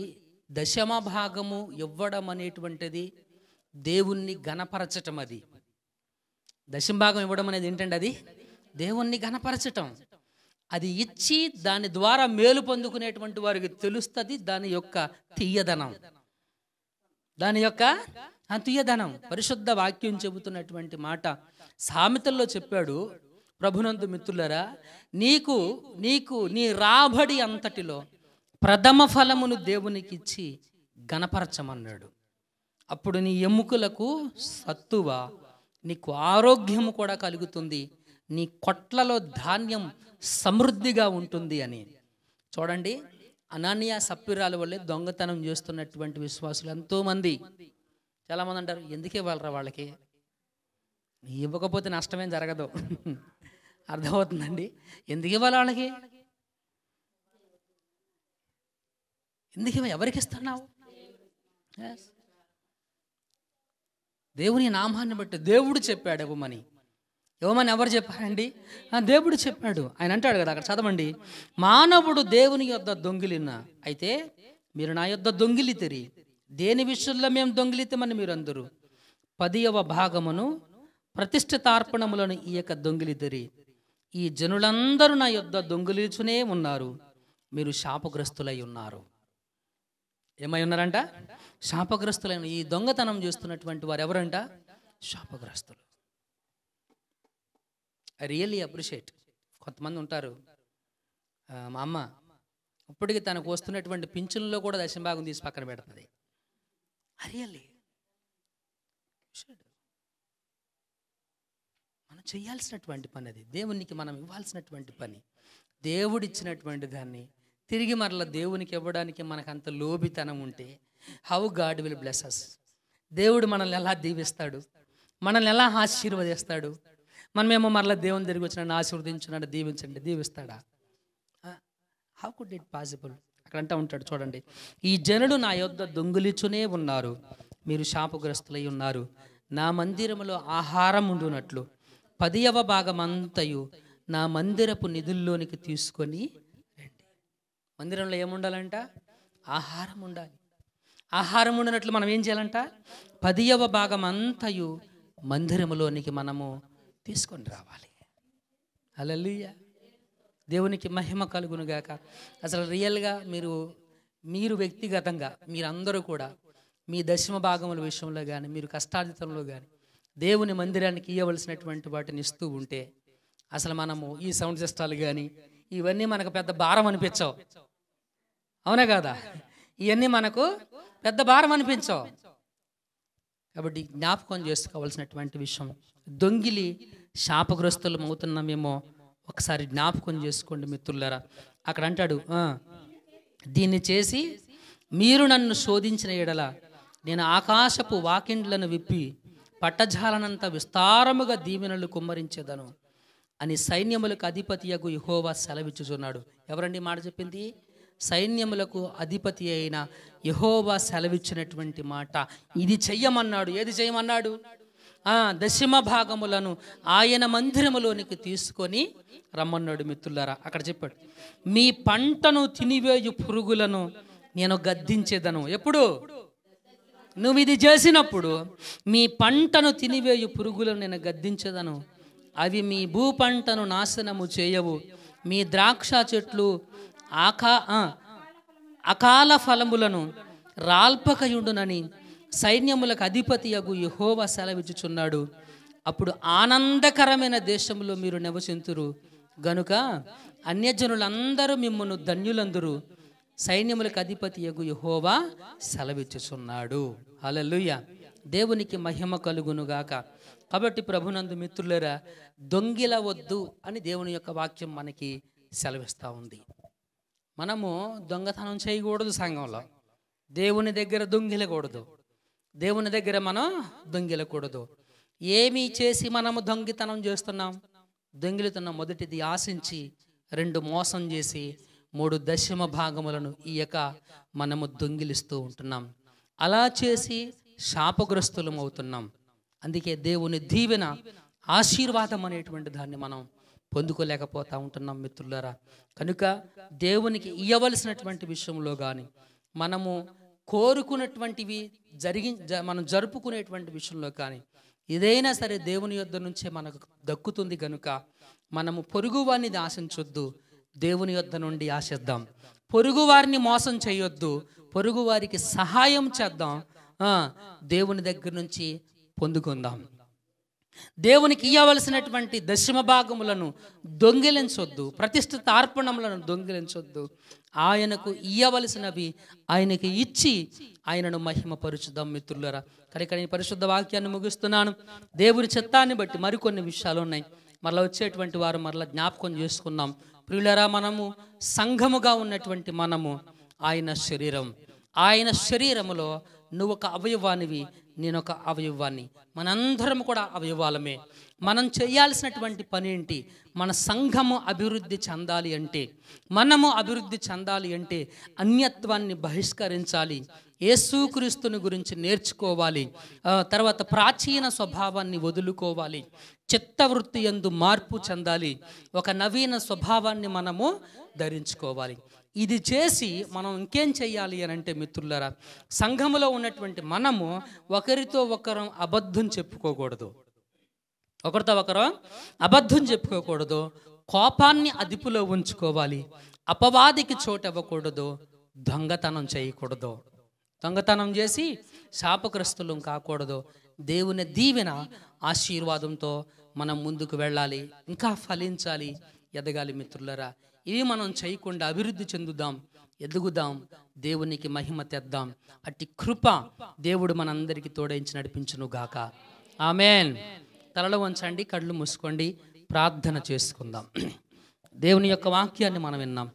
A: దశమ భాగము ఇవ్వడం అనేటువంటిది దేవుణ్ణి గణపరచటం అది దశమ భాగం ఇవ్వడం అనేది ఏంటండి అది దేవుణ్ణి గణపరచటం అది ఇచ్చి దాని ద్వారా మేలు పొందుకునేటువంటి వారికి తెలుస్తుంది దాని యొక్క తీయదనం దాని యొక్క తీయదనం పరిశుద్ధ వాక్యం చెబుతున్నటువంటి మాట సామెతల్లో చెప్పాడు ప్రభునందు మిత్రులరా నీకు నీకు నీ రాబడి అంతటిలో ప్రథమ ఫలమును దేవునికిచ్చి గణపరచమన్నాడు అప్పుడు నీ ఎముకలకు సత్తువ నీకు ఆరోగ్యము కూడా కలుగుతుంది నీ కొట్లలో ధాన్యం సమృద్ధిగా ఉంటుంది అని చూడండి అనాన్య సప్పిరాల వల్లే దొంగతనం చేస్తున్నటువంటి విశ్వాసులు ఎంతోమంది చాలామంది అంటారు ఎందుకు ఇవ్వాలరా వాళ్ళకి ఇవ్వకపోతే నష్టమేం జరగదు అర్థమవుతుందండి ఎందుకు ఇవ్వాలి వాళ్ళకి ఎందుకు ఎవరికి ఇస్తున్నావు దేవుని నామాన్ని బట్టి దేవుడు చెప్పాడు ఇవ్వమని ఇవ్వమని ఎవరు చెప్పారండి దేవుడు చెప్పాడు ఆయన అంటాడు కదా అక్కడ చదవండి మానవుడు దేవుని యొద్ద దొంగిలిన అయితే మీరు నా దొంగిలి తెరి దేని విషయంలో మేము దొంగిలితమని మీరు అందరూ పదియవ భాగమును ప్రతిష్ఠితార్పణములను ఈ యొక్క దొంగిలి తెరి ఈ జనులందరూ నా యొద్ దొంగిలిచునే ఉన్నారు మీరు శాపగ్రస్తులై ఉన్నారు ఏమై ఉన్నారంట శాపగ్రస్తులైన ఈ దొంగతనం చేస్తున్నటువంటి వారు ఎవరంట శాపగ్రస్తులు ఐ రియల్లీ అప్రిషియేట్ కొంతమంది ఉంటారు మా అమ్మ ఇప్పటికీ తనకు వస్తున్నటువంటి పింఛన్లో కూడా దశం తీసి పక్కన పెడుతుంది రియల్లీ మనం చేయాల్సినటువంటి పని అది దేవునికి మనం ఇవ్వాల్సినటువంటి పని దేవుడిచ్చినటువంటి దాన్ని తిరిగి మరలా దేవునికి ఇవ్వడానికి మనకు అంత లోభితనం ఉంటే how God will bless us దేవుడు మనల్ని ఎలా దీవిస్తాడు మనల్ని ఎలా ఆశీర్వదిస్తాడు మనమేమో మరలా దేవుని తిరిగి వచ్చినాడు ఆశీర్వదించినాడు దీవించండి దీవిస్తాడా హౌ కుడ్ ఇట్ పాసిబుల్ అక్కడ ఉంటాడు చూడండి ఈ జనుడు నా యొక్క దొంగిలిచునే ఉన్నారు మీరు శాపగ్రస్తులై ఉన్నారు నా మందిరములో ఆహారం ఉండునట్లు పదియవ భాగమంతయు నా మందిరపు నిధుల్లోనికి తీసుకొని రండి మందిరంలో ఏముండాలంట ఆహారం ఉండాలి ఆహారం ఉండినట్లు మనం ఏం చేయాలంట పదియవ భాగం అంతయు మందిరములోనికి మనము తీసుకొని రావాలి అలలుయ్య దేవునికి మహిమ కలుగునుగాక అసలు రియల్గా మీరు మీరు వ్యక్తిగతంగా మీరందరూ కూడా మీ దశమ భాగముల విషయంలో కానీ మీరు కష్టార్జితంలో కానీ దేవుని మందిరానికి ఇవ్వవలసినటువంటి వాటిని ఇస్తూ ఉంటే అసలు మనము ఈ సౌండ్ సిస్టాలు కానీ ఇవన్నీ మనకు పెద్ద భారం అనిపించవు అవునా కదా ఇవన్నీ మనకు పెద్ద భారం అనిపించవు కాబట్టి జ్ఞాపకం చేసుకోవాల్సినటువంటి విషయం దొంగిలి శాపగ్రస్తులం అవుతున్నామేమో ఒకసారి జ్ఞాపకం చేసుకోండి మిత్రులరా అక్కడ అంటాడు దీన్ని చేసి మీరు నన్ను శోధించిన ఎడల నేను ఆకాశపు వాకిండ్లను విప్పి పట్టజాలనంత విస్తారముగా దీవెనలు కుమ్మరించేదను అని సైన్యములకు అధిపతియగు ఇహోవా సెలవిచ్చుచున్నాడు ఎవరండి మాట చెప్పింది సైన్యములకు అధిపతి అయిన యహోవా సెలవిచ్చినటువంటి మాట ఇది చెయ్యమన్నాడు ఏది చేయమన్నాడు దశమ భాగములను ఆయన మందిరములోనికి తీసుకొని రమ్మన్నాడు మిత్రులారా అక్కడ చెప్పాడు మీ పంటను తినివేయు పురుగులను నేను గద్దించేదను ఎప్పుడు నువ్వు ఇది చేసినప్పుడు మీ పంటను తినివేయు పురుగులను నేను గద్దించేదను అవి మీ భూ పంటను నాశనము చేయవు మీ ద్రాక్ష చెట్లు ఆకా అకాల ఫలములను రాల్పకయుడునని సైన్యములకు అధిపతి అగు యహోవ సెలవిచ్చుచున్నాడు అప్పుడు ఆనందకరమైన దేశంలో మీరు నివసింతురు గనుక అన్యజనులందరూ మిమ్మల్ని ధన్యులందరూ సైన్యములకు అధిపతి అగు యహోవా సెలవిచ్చుచున్నాడు హలలుయ దేవునికి మహిమ కలుగునుగాక కాబట్టి ప్రభునందు మిత్రులరా దొంగిల వద్దు అని దేవుని యొక్క వాక్యం మనకి సెలవిస్తూ ఉంది మనము దొంగతనం చేయకూడదు సంఘంలో దేవుని దగ్గర దొంగిలకూడదు దేవుని దగ్గర మనం దొంగిలకూడదు ఏమి చేసి మనము దొంగితనం చేస్తున్నాం దొంగిలుతున్న మొదటిది ఆశించి రెండు మోసం చేసి మూడు దశమ భాగములను ఈయక మనము దొంగిలిస్తూ ఉంటున్నాం అలా చేసి శాపగ్రస్తులం అవుతున్నాం అందుకే దేవుని దీవెన ఆశీర్వాదం అనేటువంటి దాన్ని మనం పొందుకోలేకపోతూ ఉంటున్నాం మిత్రులరా కనుక దేవునికి ఇవ్వవలసినటువంటి విషయంలో కానీ మనము కోరుకున్నటువంటివి జరిగి మనం జరుపుకునేటువంటి విషయంలో కానీ ఏదైనా సరే దేవుని యొద్ద నుంచే మనకు దక్కుతుంది కనుక మనము పొరుగువారిని ఆశించొద్దు దేవుని యొద్ద నుండి ఆశిద్దాం పొరుగువారిని మోసం చేయొద్దు పొరుగువారికి సహాయం చేద్దాం దేవుని దగ్గర నుంచి పొందుకుందాం దేవునికి ఇవ్వవలసినటువంటి దశమ భాగములను దొంగిలించొద్దు ప్రతిష్ఠిత అర్పణములను దొంగిలించొద్దు ఆయనకు ఇయ్యవలసినవి ఆయనకి ఇచ్చి ఆయనను మహిమపరుచుదాం మిత్రులరా కనుక నేను పరిశుద్ధ వాక్యాన్ని ముగిస్తున్నాను దేవుని చిత్తాన్ని బట్టి మరికొన్ని విషయాలు ఉన్నాయి మరలా వచ్చేటువంటి వారు మరలా జ్ఞాపకం చేసుకున్నాం ప్రియులరా మనము సంఘముగా ఉన్నటువంటి మనము ఆయన శరీరం ఆయన శరీరములో నువ్వు ఒక అవయవానివి నేను ఒక అవయవాన్ని మనందరం కూడా అవయవాలమే మనం చేయాల్సినటువంటి పని ఏంటి మన సంఘము అభివృద్ధి చెందాలి అంటే మనము అభివృద్ధి చెందాలి అంటే అన్యత్వాన్ని బహిష్కరించాలి యేసుక్రీస్తుని గురించి నేర్చుకోవాలి తర్వాత ప్రాచీన స్వభావాన్ని వదులుకోవాలి చిత్తవృత్తి ఎందు మార్పు చెందాలి ఒక నవీన స్వభావాన్ని మనము ధరించుకోవాలి ఇది చేసి మనం ఇంకేం చేయాలి అని అంటే మిత్రులరా సంఘములో ఉన్నటువంటి మనము ఒకరితో ఒకరం అబద్ధం చెప్పుకోకూడదు ఒకరితో ఒకరు అబద్ధం చెప్పుకోకూడదు కోపాన్ని అదుపులో ఉంచుకోవాలి అపవాదికి చోటు ఇవ్వకూడదు దొంగతనం చేయకూడదు దొంగతనం చేసి శాపగ్రస్తులం కాకూడదు దేవుని దీవెన ఆశీర్వాదంతో మనం ముందుకు వెళ్ళాలి ఇంకా ఫలించాలి ఎదగాలి మిత్రులరా ఇవి మనం చేయకుండా అభివృద్ధి చెందుదాం ఎదుగుదాం దేవునికి మహిమ తెద్దాం అట్టి కృప దేవుడు మనందరికీ తోడించి నడిపించును గాక ఆమెన్ తలలో వంచండి కళ్ళు మూసుకోండి ప్రార్థన చేసుకుందాం దేవుని యొక్క వాక్యాన్ని మనం విన్నాం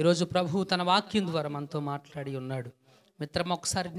A: ఈరోజు ప్రభువు తన వాక్యం ద్వారా మనతో మాట్లాడి ఉన్నాడు మిత్రం ఒకసారి